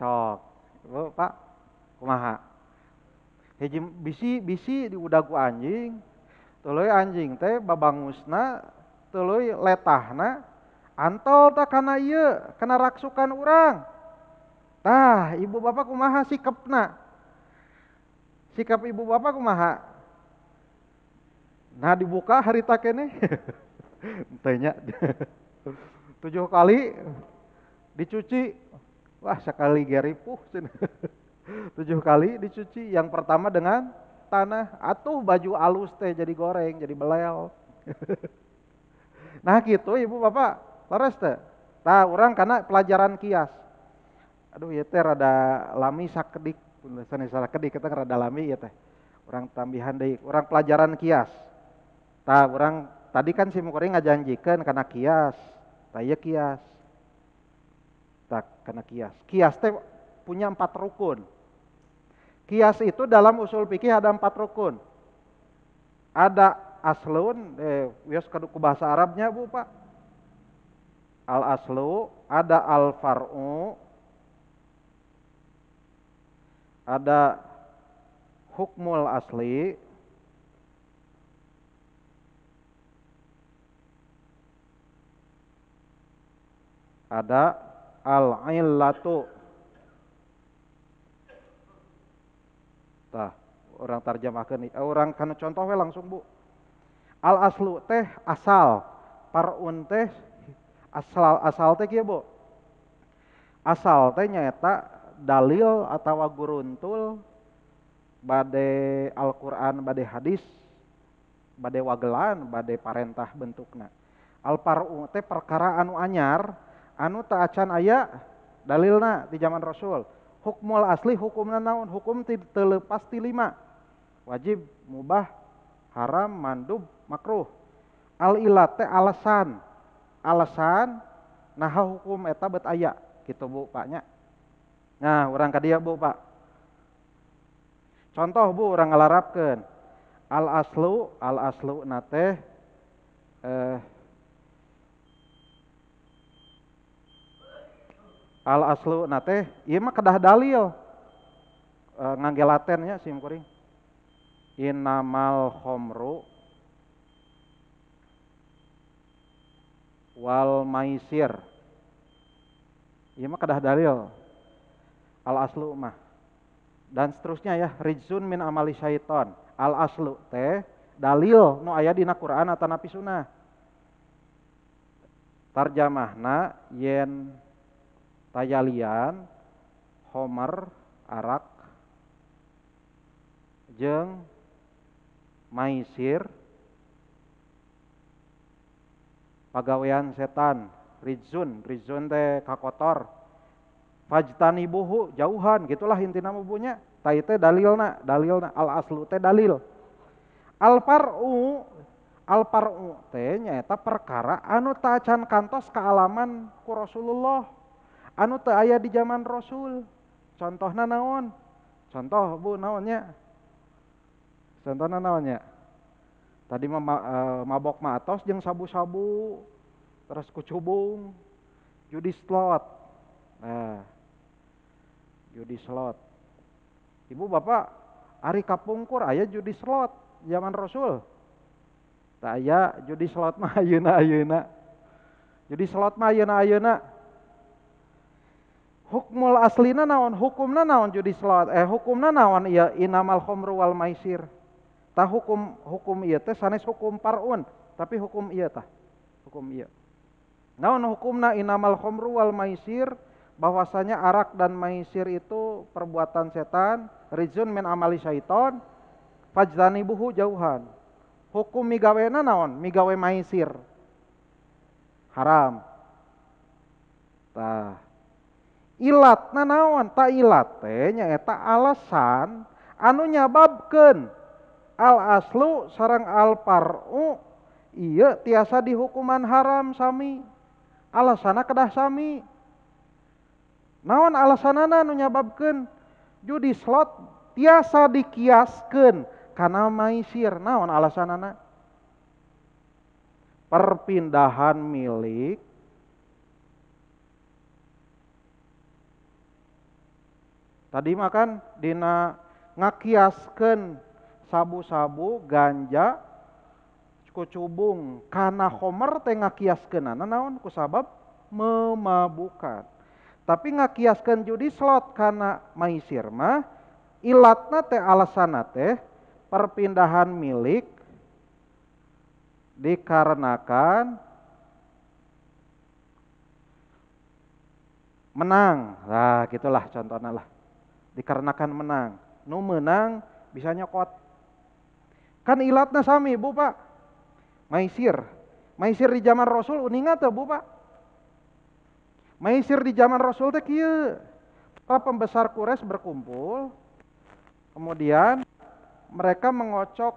sok ibu pak kumaha hiji bisi bisi di udaku anjing teloy anjing teh babangusna teloy letahna antol tak kana iya karena raksukan orang tah ibu bapak kumaha sikapna sikap ibu bapak kumaha nah dibuka hari tak ini, tanya tujuh kali dicuci wah sekali geripuh *laughs* tujuh kali dicuci. Yang pertama dengan tanah. atau baju alus teh jadi goreng, jadi belel. *laughs* nah gitu ibu bapak, leres teh. Nah orang karena pelajaran kias. Aduh ya teh rada lami sakedik. Punlesan kedik kita rada lami ya teh. Orang tambihan deh, orang pelajaran kias. Nah orang tadi kan si mukori ngajanjikan karena kias. ya kias. Tak karena kias. Kias teh punya empat rukun. Kias itu dalam usul fikih ada empat rukun. Ada aslun, eh, wios ke bahasa Arabnya bu pak. Al aslu, ada al far'u, ada hukmul asli, ada al illatu tah orang tarjam akan eh, orang karena contohnya langsung bu al aslu teh asal parun teh asal asal teh kia bu asal teh nyata dalil atau guruntul bade Al-Quran bade hadis bade wagelan bade parentah bentukna Al teh perkara anu anyar anu tak acan ayak dalilna di zaman Rasul hukmul asli hukum naon hukum terlepas ti lima wajib mubah haram mandub makruh al ilate alasan alasan nah hukum eta bet aya gitu bu paknya nah orang kadia bu pak contoh bu orang ngelarapkan al aslu al aslu nate eh al aslu na teh ieu mah kedah dalil e, eh, ngangge laten nya sim kuring innamal khomru wal maisir ieu mah kedah dalil al aslu mah dan seterusnya ya rizun min amali syaiton al aslu teh dalil nu aya dina Quran atau nabi sunnah tarjamahna yen tayalian Homer arak jeng maisir pagawean setan rizun rizun teh kakotor Fajtani buhu jauhan gitulah inti nama bunya tai na dalilna dalilna al aslu teh dalil al faru al faru teh Nyata perkara anu tacan kantos kealaman ku Rasulullah anu teu aya di zaman Rasul. Contohna naon? Contoh Bu naonnya? Contohna naonnya? Tadi e, mabok matos atos jeung sabu-sabu, terus kucubung, judi slot. Nah, judi slot. Ibu bapak, Ari kapungkur ayah judi slot zaman Rasul. Tak ayah judi slot mah ayeuna ayeuna Judi slot mah ayeuna ayeuna Hukmul aslina naon, hukumna naon judi selawat. Eh hukumna naon iya inamal khomru wal maisir. Tah hukum hukum iya teh sanes hukum parun, tapi hukum iya tah. Hukum iya. Naon hukumna inamal khomru wal maisir bahwasanya arak dan maisir itu perbuatan setan, rizun min amali syaiton, buhu jauhan. Hukum migawena naon, migawe maisir. Haram. Tah, latnawannya tak alasan anu nyababkan alaslu sarang Alpar iya tiasa dihukuman haram Sami alasasan kedahsami Hai nawan alasan nyababkan judi slot tiasa dikiaskan karena Maisisir naon alasan Hai perpindahan milik Tadi makan dina ngakiaskan sabu-sabu ganja kucubung karena Homer teh ngakiaskeun naon sabab memabukan. Tapi ngakiaskan judi slot karena maisir mah ilatna teh alasana teh perpindahan milik dikarenakan menang. Nah, gitulah contohnya lah dikarenakan menang. Nu menang bisa nyokot. Kan ilatna sami bu pak. Maisir. Maisir di zaman Rasul uninga tuh bu pak. Maisir di zaman Rasul teh kieu. Para pembesar Quraisy berkumpul, kemudian mereka mengocok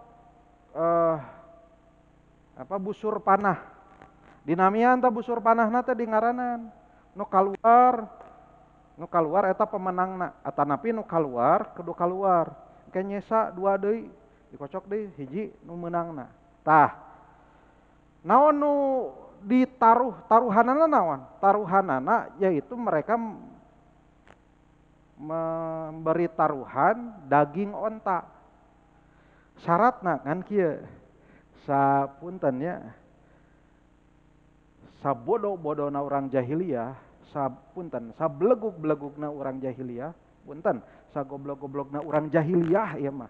eh, apa busur panah. Dinamian tuh busur panah nate di ngaranan. Nu keluar nu keluar eta pemenangna atanapi nu keluar kedua keluar kenyesa dua deui dikocok deui hiji nu na tah naon nu ditaruh taruhanana naon taruhanana yaitu mereka memberi taruhan daging onta syaratna kan kia sapunten ya sabodoh bodoh orang jahiliyah sab punten sableguk belegukna orang jahiliyah punten sagoblok goblokna orang jahiliyah ya mah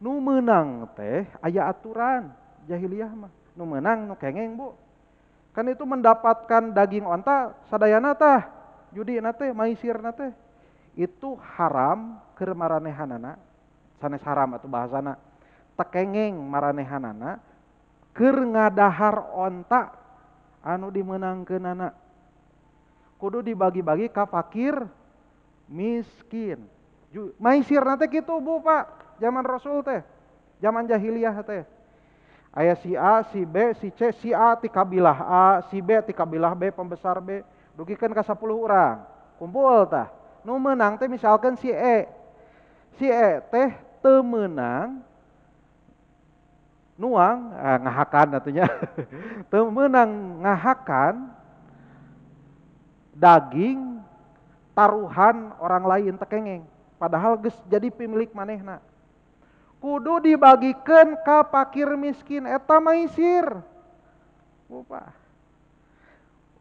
nu menang teh ayah aturan jahiliyah mah nu menang nu kengeng bu kan itu mendapatkan daging onta sadayana teh judi nate maisir nate itu haram ker maranehanana sanes haram atau bahasana tekengeng maranehanana ker ngadahar onta anu dimenangkeun anak kudu dibagi-bagi ke fakir miskin. Maisir nanti gitu bu pak, zaman Rasul teh, zaman jahiliyah teh. Ayah si A, si B, si C, si A tika kabilah A, si B tika kabilah B, pembesar B. Dugikan ke 10 orang, kumpul tah. Nu menang teh misalkan si E. Si E teh temenang nuang eh, ngahakan artinya *laughs* temenang ngahakan daging taruhan orang lain tekengeng padahal ges jadi pemilik manehna kudu dibagikan ke pakir miskin eta maisir Lupa.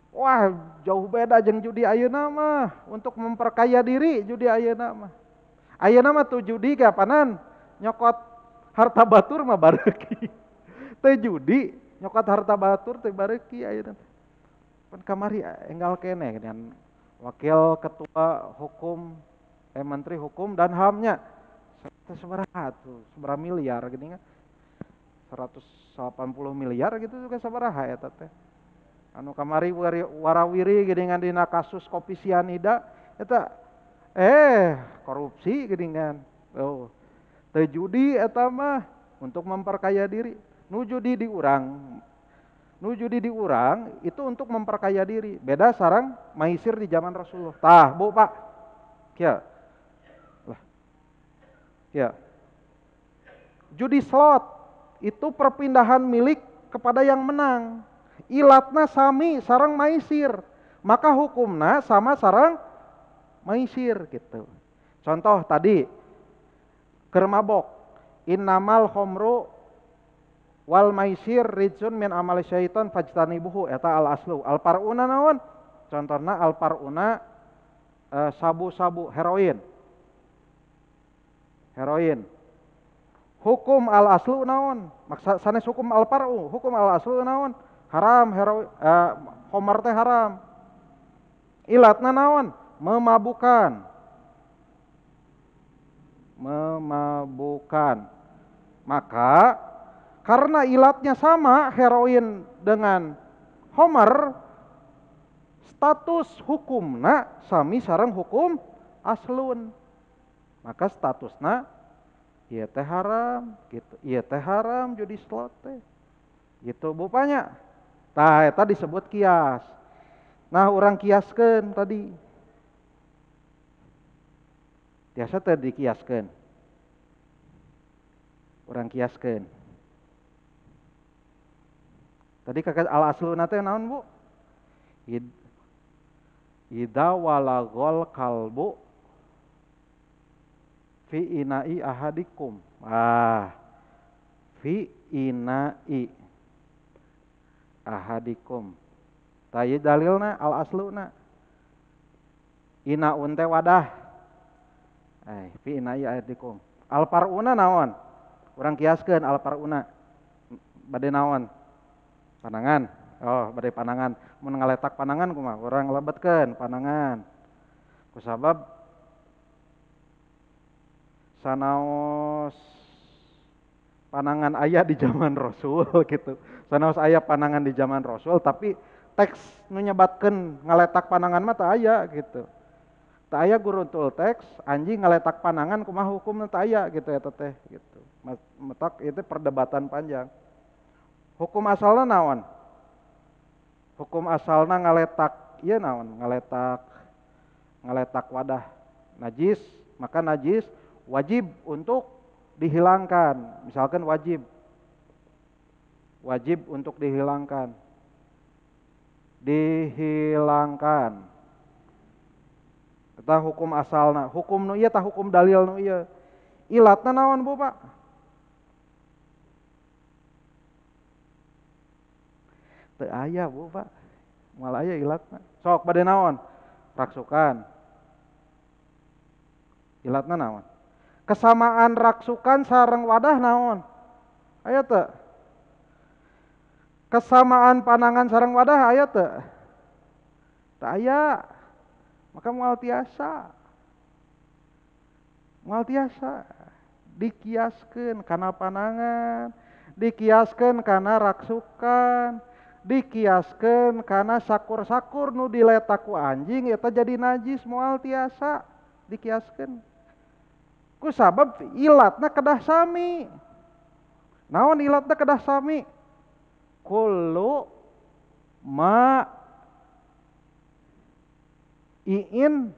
wah jauh beda jeng judi ayeuna mah untuk memperkaya diri judi ayeuna mah ayeuna mah tuh judi kapanan nyokot harta batur mah bareki *laughs* teh judi nyokot harta batur teh bareki ayeuna Pen kamari eh, enggal kene dengan wakil ketua hukum eh menteri hukum dan hamnya seberapa tuh seberapa miliar gini kan puluh miliar gitu juga seberapa ya teteh. anu kamari warawiri gini kan dina kasus kopi sianida eta ya, eh korupsi gini kan oh terjudi eta mah untuk memperkaya diri nu judi diurang nuju di diurang itu untuk memperkaya diri. Beda sarang maisir di zaman Rasulullah. Tah, bu pak. Ya. Lah. Ya. Judi slot itu perpindahan milik kepada yang menang. Ilatna sami sarang maisir. Maka hukumna sama sarang maisir gitu. Contoh tadi kermabok. Innamal khomru wal maisir rijun min amali syaitan buhu eta al aslu al paruna naon contohna al paruna e, sabu-sabu heroin heroin hukum al aslu naon maksud sanes hukum al paru hukum al aslu naon haram heroin uh, e, homer teh haram ilatna naon memabukan memabukan maka karena ilatnya sama heroin dengan Homer, status hukumna sami sarang hukum aslun. Maka statusna iya teh haram gitu. Iya teh haram jadi slot teh. Gitu bupanya. Tah eta disebut kias. Nah, orang kiaskan tadi. Biasa tadi kiaskan Orang kiaskan. Tadi kakak al aslu nate naon bu? Id, Ida walagol kalbu fi inai ahadikum. Ah, fi inai ahadikum. Tayi dalilna al aslu na. Ina unte wadah. Eh, fi inai ahadikum. Al paruna naon? Orang kiaskan al paruna. Bade naon? panangan oh bari panangan mun ngaletak panangan kumah orang lebetkeun panangan kusabab sanaos panangan ayah di zaman *laughs* Rasul gitu sanaos ayah panangan di zaman Rasul tapi teks menyebatkan ngaletak panangan mata ayah gitu tak ayah guru tul teks anjing ngaletak panangan kumah hukum tak ayah gitu ya teteh gitu metak itu perdebatan panjang hukum asalnya naon hukum asalnya ngaletak iya naon ngaletak ngaletak wadah najis maka najis wajib untuk dihilangkan misalkan wajib wajib untuk dihilangkan dihilangkan kita hukum asalna hukum nu iya tah hukum dalil nu iya ilatna naon bu pak teu aya bu pak malah aya ilatna sok bade naon raksukan ilatna naon kesamaan raksukan sarang wadah naon aya teu kesamaan panangan sarang wadah aya teu teu aya maka moal tiasa moal tiasa dikiaskeun karena panangan dikiaskeun karena raksukan dikiaskan karena sakur-sakur nu diletakku anjing itu jadi najis mual tiasa dikiaskan ku sabab ilatna kedah sami naon ilatna kedah sami kulu ma iin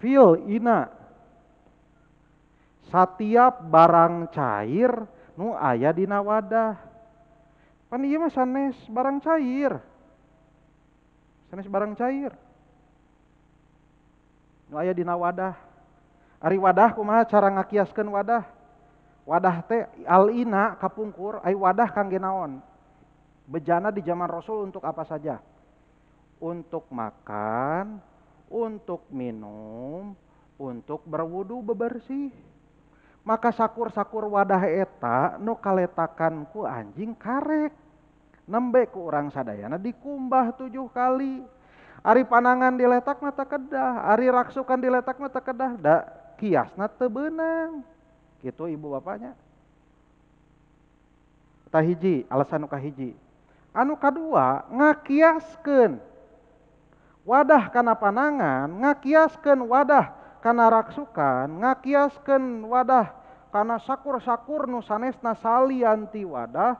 fil ina setiap barang cair nu ayah dina wadah Pan iya mah sanes barang cair. Sanes barang cair. Nu aya dina wadah. Ari wadah kumaha cara ngakiaskeun wadah? Wadah teh alina kapungkur, ai wadah kangge naon? Bejana di zaman Rasul untuk apa saja? Untuk makan, untuk minum, untuk berwudu bebersih maka sakur-sakur wadah eta nu kaletakan ku anjing karek nembe ku sadaya. sadayana dikumbah tujuh kali Ari panangan diletak mata kedah, Ari raksukan diletak mata kedah, da kiasna tebenang. Gitu ibu bapaknya. Tahiji, alasan nuka hiji. Anu kadua, ngakiaskan. Wadah karena panangan, ngakiaskan wadah karena raksukan, ngakiaskan wadah karena sakur-sakur nusanes salianti wadah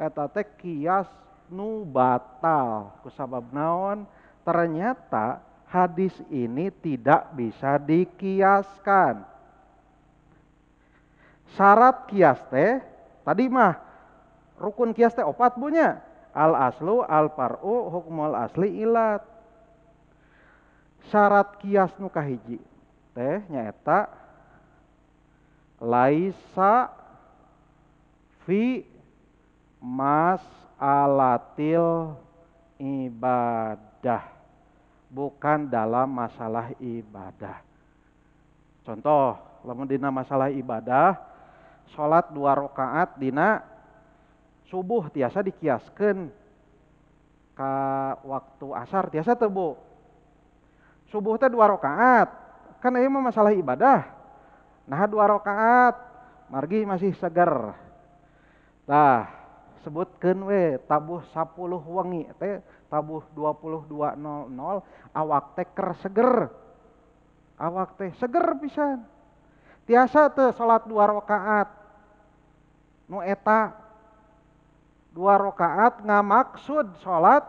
etate teh kias nu batal kusabab naon ternyata hadis ini tidak bisa dikiaskan syarat kias teh tadi mah rukun kias teh opat punya al aslu al paru hukmul asli ilat syarat kias nu kahiji teh nyetak laisa fi mas alatil ibadah bukan dalam masalah ibadah contoh lamun dina masalah ibadah sholat dua rakaat dina subuh tiasa dikiaskan ke waktu asar tiasa tebu subuh teh dua rakaat kan ini masalah ibadah Nah dua rakaat, margi masih segar. Tah, sebutkan we tabuh 10 wengi teh tabuh 22.00 awak teh ker seger. Awak teh seger pisan. Tiasa teh salat dua rakaat. Nu eta dua rakaat maksud sholat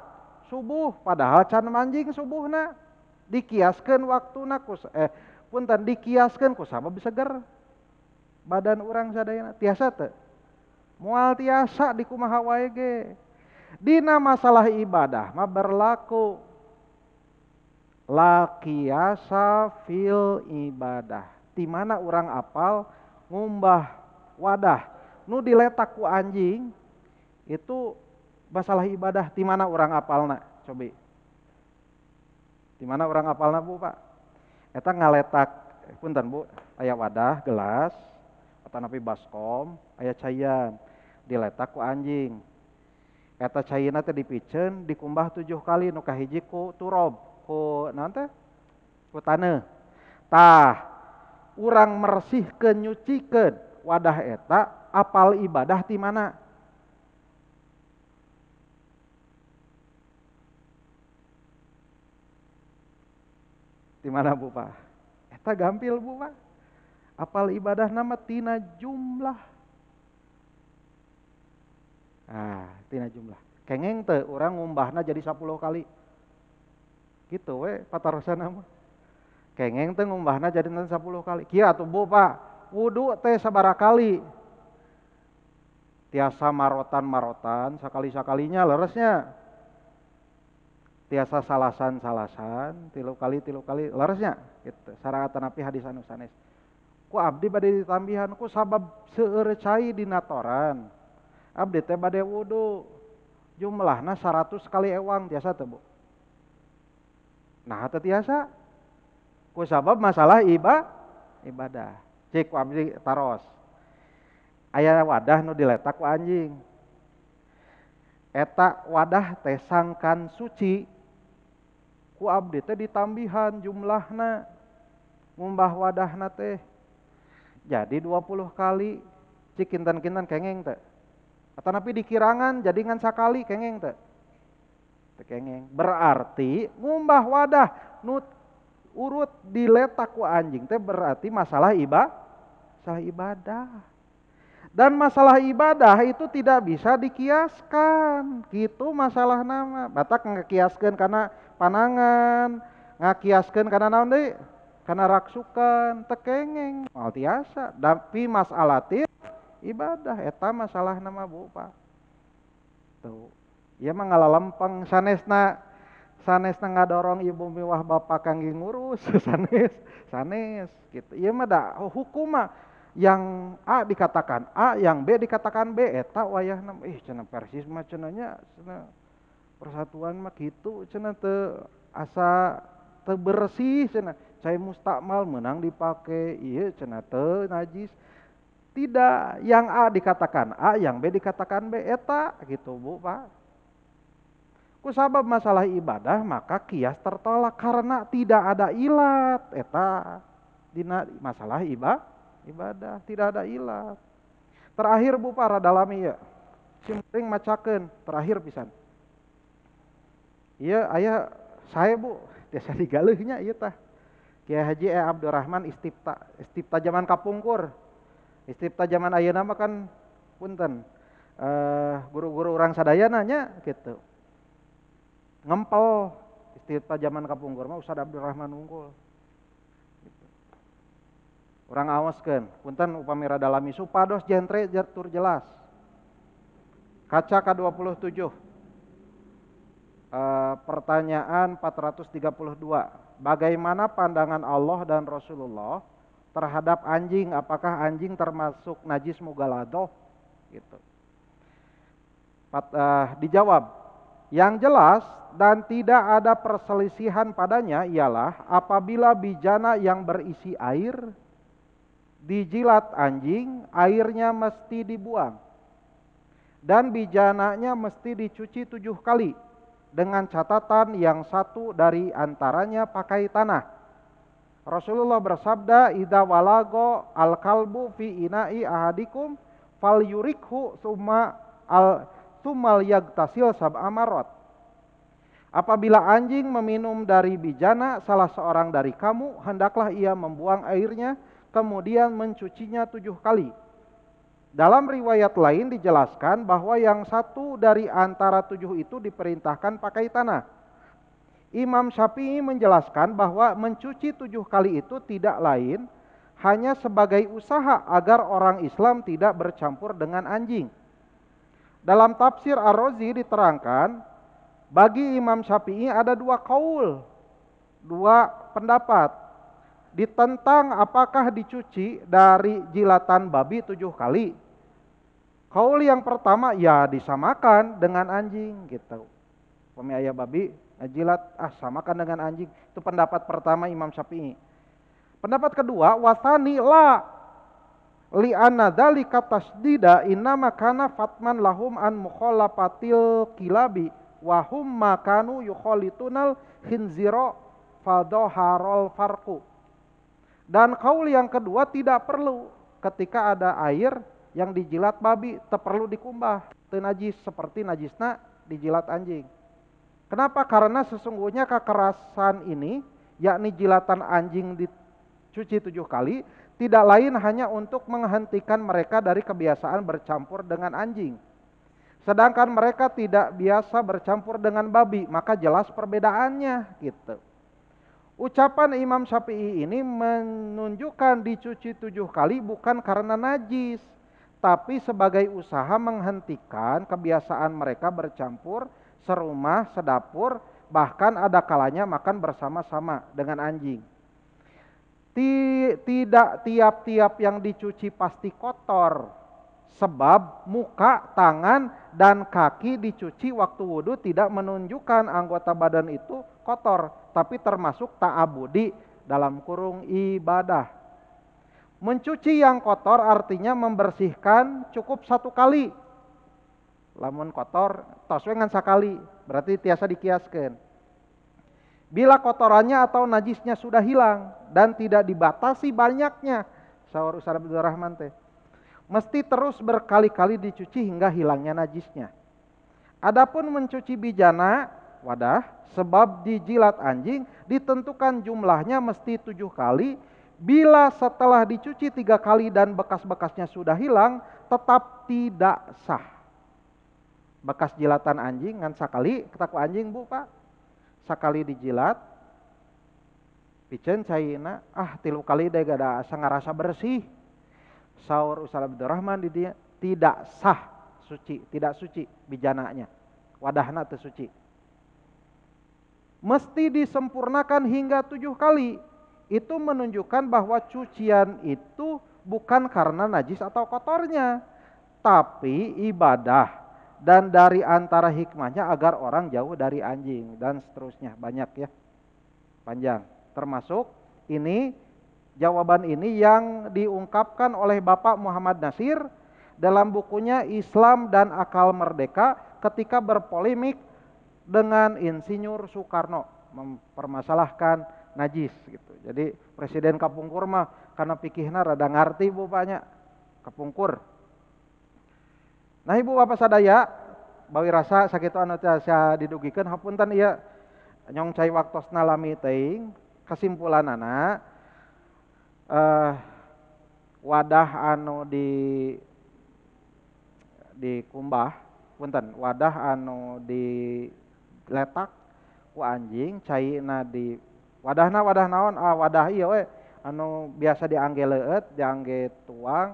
subuh padahal can manjing subuhna dikiaskan waktu nakus eh pun tadi dikiaskan kok sama bisa ger badan orang sadayana tiasa te mual tiasa di kumaha wae ge dina masalah ibadah mah berlaku la fil ibadah di mana orang apal ngumbah wadah nu diletak ku anjing itu masalah ibadah di mana orang apal nak cobi di mana orang apal nak bu pak eta ngaletak punten Bu ayah wadah gelas atau napi baskom ayah cairan diletak ku anjing eta cairna teh dipicen dikumbah tujuh kali nu hiji ku turob ku naon ku tane tah urang mersih kenyucikan wadah eta apal ibadah di mana di mana Bu Pak? Eta gampil Bu Pak. Apal ibadah nama tina jumlah. Ah, tina jumlah. Kengeng te, orang ngumbahna jadi 10 kali. Gitu we patarosa nama. Kengeng tuh ngumbahna jadi 10 kali. Kia tuh Bu Pak, wudu teh sabara kali. Tiasa marotan-marotan sekali sekalinya. leresnya tiasa salasan salasan tilu kali tilu kali larasnya gitu sarangatan api hadis anu sanes ku abdi badai ditambihan ku sabab seueur cai dina toran abdi teh badai wudu jumlahna 100 kali ewang tiasa teh bu nah teu tiasa ku sabab masalah iba ibadah cek ku abdi taros aya wadah nu diletak ku anjing eta wadah teh sangkan suci ku update teh ditambihan jumlahna ngumbah wadahna teh jadi 20 kali cikintan-kintan kengeng teh atau napi dikirangan jadi ngan sakali kengeng teh te kengeng berarti ngumbah wadah nut urut diletak ku anjing teh berarti masalah iba masalah ibadah dan masalah ibadah itu tidak bisa dikiaskan. Gitu masalah nama. Batak ngekiaskan karena panangan, ngekiaskan karena naon deh, Karena raksukan, tekengeng, mau tiasa. Tapi masalah ibadah eta masalah nama pak. Tuh. Ia mah ngalalempeng sanesna sanes na dorong ibu miwah bapak kangging ngurus *laughs* sanes sanes gitu ya mah dah, hukum mah yang A dikatakan A, yang B dikatakan B, eta eh, nam, ih eh, persis mah cenahnya persatuan mah gitu cina te asa te bersih cina Cai mustakmal menang dipakai, iya cina te najis. Tidak, yang A dikatakan A, yang B dikatakan B, eta eh, gitu Bu, Pak. Kusabab masalah ibadah maka kias tertolak karena tidak ada ilat eta eh, dina masalah ibadah ibadah, tidak ada ilat. Terakhir Bu para dalami ya. cimpring macaken terakhir pisan. Iya, ayah saya Bu, biasa *laughs* digaluhnya iya tah. Kiai Haji E. Abdurrahman istipta, istipta zaman kapungkur. Istipta zaman ayah nama kan punten. Uh, guru-guru orang sadaya nanya gitu. Ngempel istipta zaman kapungkur mah Ustaz Abdurrahman unggul. Orang kan, punten upami rada lami supados jentre jatur jelas. Kaca K27. E, eh, pertanyaan 432. Bagaimana pandangan Allah dan Rasulullah terhadap anjing? Apakah anjing termasuk najis mugalado? Gitu. Pat, e, dijawab, yang jelas dan tidak ada perselisihan padanya ialah apabila bijana yang berisi air dijilat anjing, airnya mesti dibuang. Dan bijananya mesti dicuci tujuh kali dengan catatan yang satu dari antaranya pakai tanah. Rasulullah bersabda, ida walago al-kalbu fi ina'i ahadikum fal yurikhu summa al tumal yagtasil amarot. Apabila anjing meminum dari bijana salah seorang dari kamu, hendaklah ia membuang airnya kemudian mencucinya tujuh kali. Dalam riwayat lain dijelaskan bahwa yang satu dari antara tujuh itu diperintahkan pakai tanah. Imam Syafi'i menjelaskan bahwa mencuci tujuh kali itu tidak lain hanya sebagai usaha agar orang Islam tidak bercampur dengan anjing. Dalam tafsir Ar-Razi diterangkan, bagi Imam Syafi'i ada dua kaul, dua pendapat ditentang apakah dicuci dari jilatan babi tujuh kali. Kaul yang pertama ya disamakan dengan anjing gitu. ayah babi jilat ah samakan dengan anjing. Itu pendapat pertama Imam Syafi'i. Pendapat kedua wasani la li anadali katasdida inama kana fatman lahum an mukhalafatil kilabi wahum makanu yukholitunal hinziro fadoharol farku dan kaul yang kedua tidak perlu ketika ada air yang dijilat babi perlu dikumbah. Itu najis seperti najisna dijilat anjing. Kenapa? Karena sesungguhnya kekerasan ini yakni jilatan anjing dicuci tujuh kali tidak lain hanya untuk menghentikan mereka dari kebiasaan bercampur dengan anjing. Sedangkan mereka tidak biasa bercampur dengan babi, maka jelas perbedaannya gitu. Ucapan Imam Syafi'i ini menunjukkan dicuci tujuh kali bukan karena najis, tapi sebagai usaha menghentikan kebiasaan mereka bercampur serumah, sedapur, bahkan ada kalanya makan bersama-sama dengan anjing. Tidak tiap-tiap yang dicuci pasti kotor, Sebab muka, tangan, dan kaki dicuci waktu wudhu tidak menunjukkan anggota badan itu kotor. Tapi termasuk ta'abudi dalam kurung ibadah. Mencuci yang kotor artinya membersihkan cukup satu kali. Lamun kotor, toswengan sekali. Berarti tiasa dikiaskan. Bila kotorannya atau najisnya sudah hilang dan tidak dibatasi banyaknya. Sahur Ustaz Abdul Rahman teh mesti terus berkali-kali dicuci hingga hilangnya najisnya. Adapun mencuci bijana wadah sebab dijilat anjing ditentukan jumlahnya mesti tujuh kali. Bila setelah dicuci tiga kali dan bekas-bekasnya sudah hilang, tetap tidak sah. Bekas jilatan anjing ngan sakali, ketaku anjing bu pak, sakali dijilat, saya caina, ah tilu kali deh gak ada rasa bersih, Saur Ustaz Abdurrahman di dia tidak sah suci, tidak suci bijananya. Wadahna suci Mesti disempurnakan hingga tujuh kali. Itu menunjukkan bahwa cucian itu bukan karena najis atau kotornya. Tapi ibadah. Dan dari antara hikmahnya agar orang jauh dari anjing. Dan seterusnya. Banyak ya. Panjang. Termasuk ini Jawaban ini yang diungkapkan oleh Bapak Muhammad Nasir dalam bukunya Islam dan Akal Merdeka ketika berpolemik dengan Insinyur Soekarno mempermasalahkan najis gitu. Jadi Presiden Kapungkur mah karena pikirnya rada ngerti bu banyak Kapungkur. Nah ibu bapak sadaya bawi rasa sakit anu saya didugikan hapunten iya nyong cai waktu nalami teing kesimpulan anak eh, wadah anu di di kumbah punten wadah anu di letak ku anjing Cai, na di wadahna wadah naon ah wadah iya we anu biasa diangge leet diangge tuang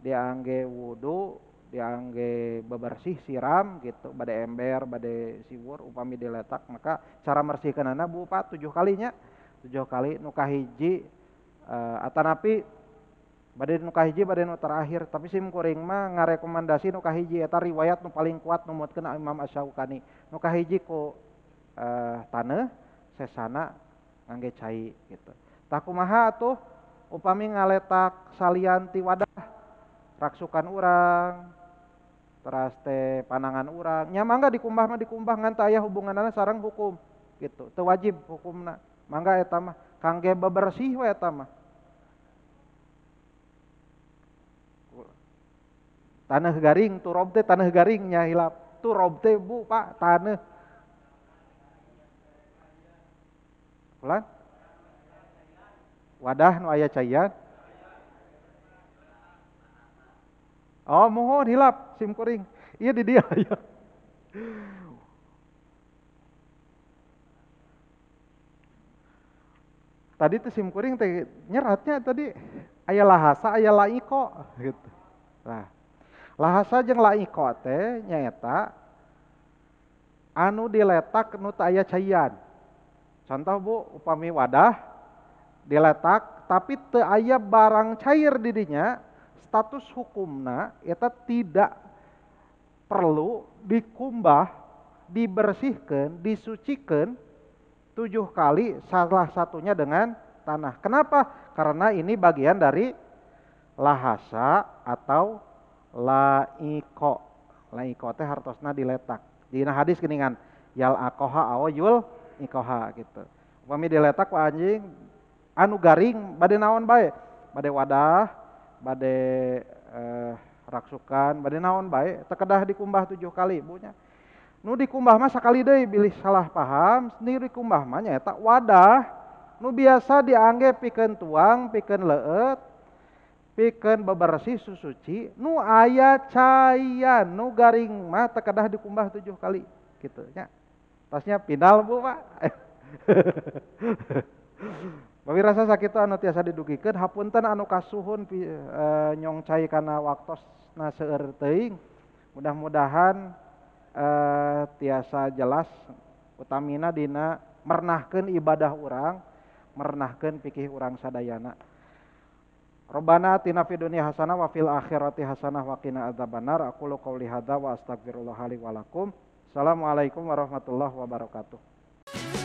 diangge wudu, diangge bebersih siram gitu pada ember bade siwur upami diletak maka cara mersihkan anak bupa tujuh kalinya tujuh kali nuka hiji uh, eh, atanapi badai nu kahiji badai nu terakhir tapi sim kuring mah ngarekomendasi nu kahiji eta riwayat nu paling kuat nu muatkeun Imam Asy-Syaukani nu kahiji ku uh, eh, taneuh sesana ngangge cai gitu takumaha tuh upami ngaletak salianti wadah raksukan urang teras teh panangan urang nya mangga dikumbah mah dikumbah ngan teu aya hubunganna sarang hukum gitu teu wajib hukumna mangga eta mah kangge bebersih we eta mah tanah garing turob teh tanah garingnya hilap turob teh bu pak tanah pelan wadah nu ayah cairan oh mohon hilap sim kuring iya di dia *laughs* ya tadi tuh sim kuring teh nyeratnya tadi ayah lahasa ayah laiko gitu nah Lahasa jeng lain kote nyaeta anu diletak nu taya cairan. Contoh bu, upami wadah diletak tapi te aya barang cair didinya, status hukumna eta tidak perlu dikumbah, dibersihkan, disucikan tujuh kali salah satunya dengan tanah. Kenapa? Karena ini bagian dari lahasa atau laiko. Laiko teh hartosna diletak. Di hadis keningan yal akoha awayul ikoha gitu. Upami diletak ku anjing anu garing bade naon bae. Bade wadah, bade eh, raksukan, bade naon bae tekedah dikumbah tujuh kali ibunya, Nu dikumbah mah sakali deh, bilih salah paham, sendiri kumbah mah nyaeta wadah nu biasa dianggap pikan tuang, pikan leut, pikeun bebersih susuci nu aya cahaya nu garing mah kedah dikumbah tujuh kali kitu nya tasnya pinal bu pak *laughs* Bagi rasa sakit anu tiasa didugikeun hapunten anu kasuhun e, cai karena waktu seueur teuing Mudah-mudahan e, tiasa jelas utamina dina mernahkan ibadah orang, mernahkan pikih orang sadayana. Rabbana atina fid dunya hasanah wa fil akhirati hasanah wa qina adzabannar. Aku lu hadza wa astaghfirullah li wa lakum. Assalamualaikum warahmatullahi wabarakatuh.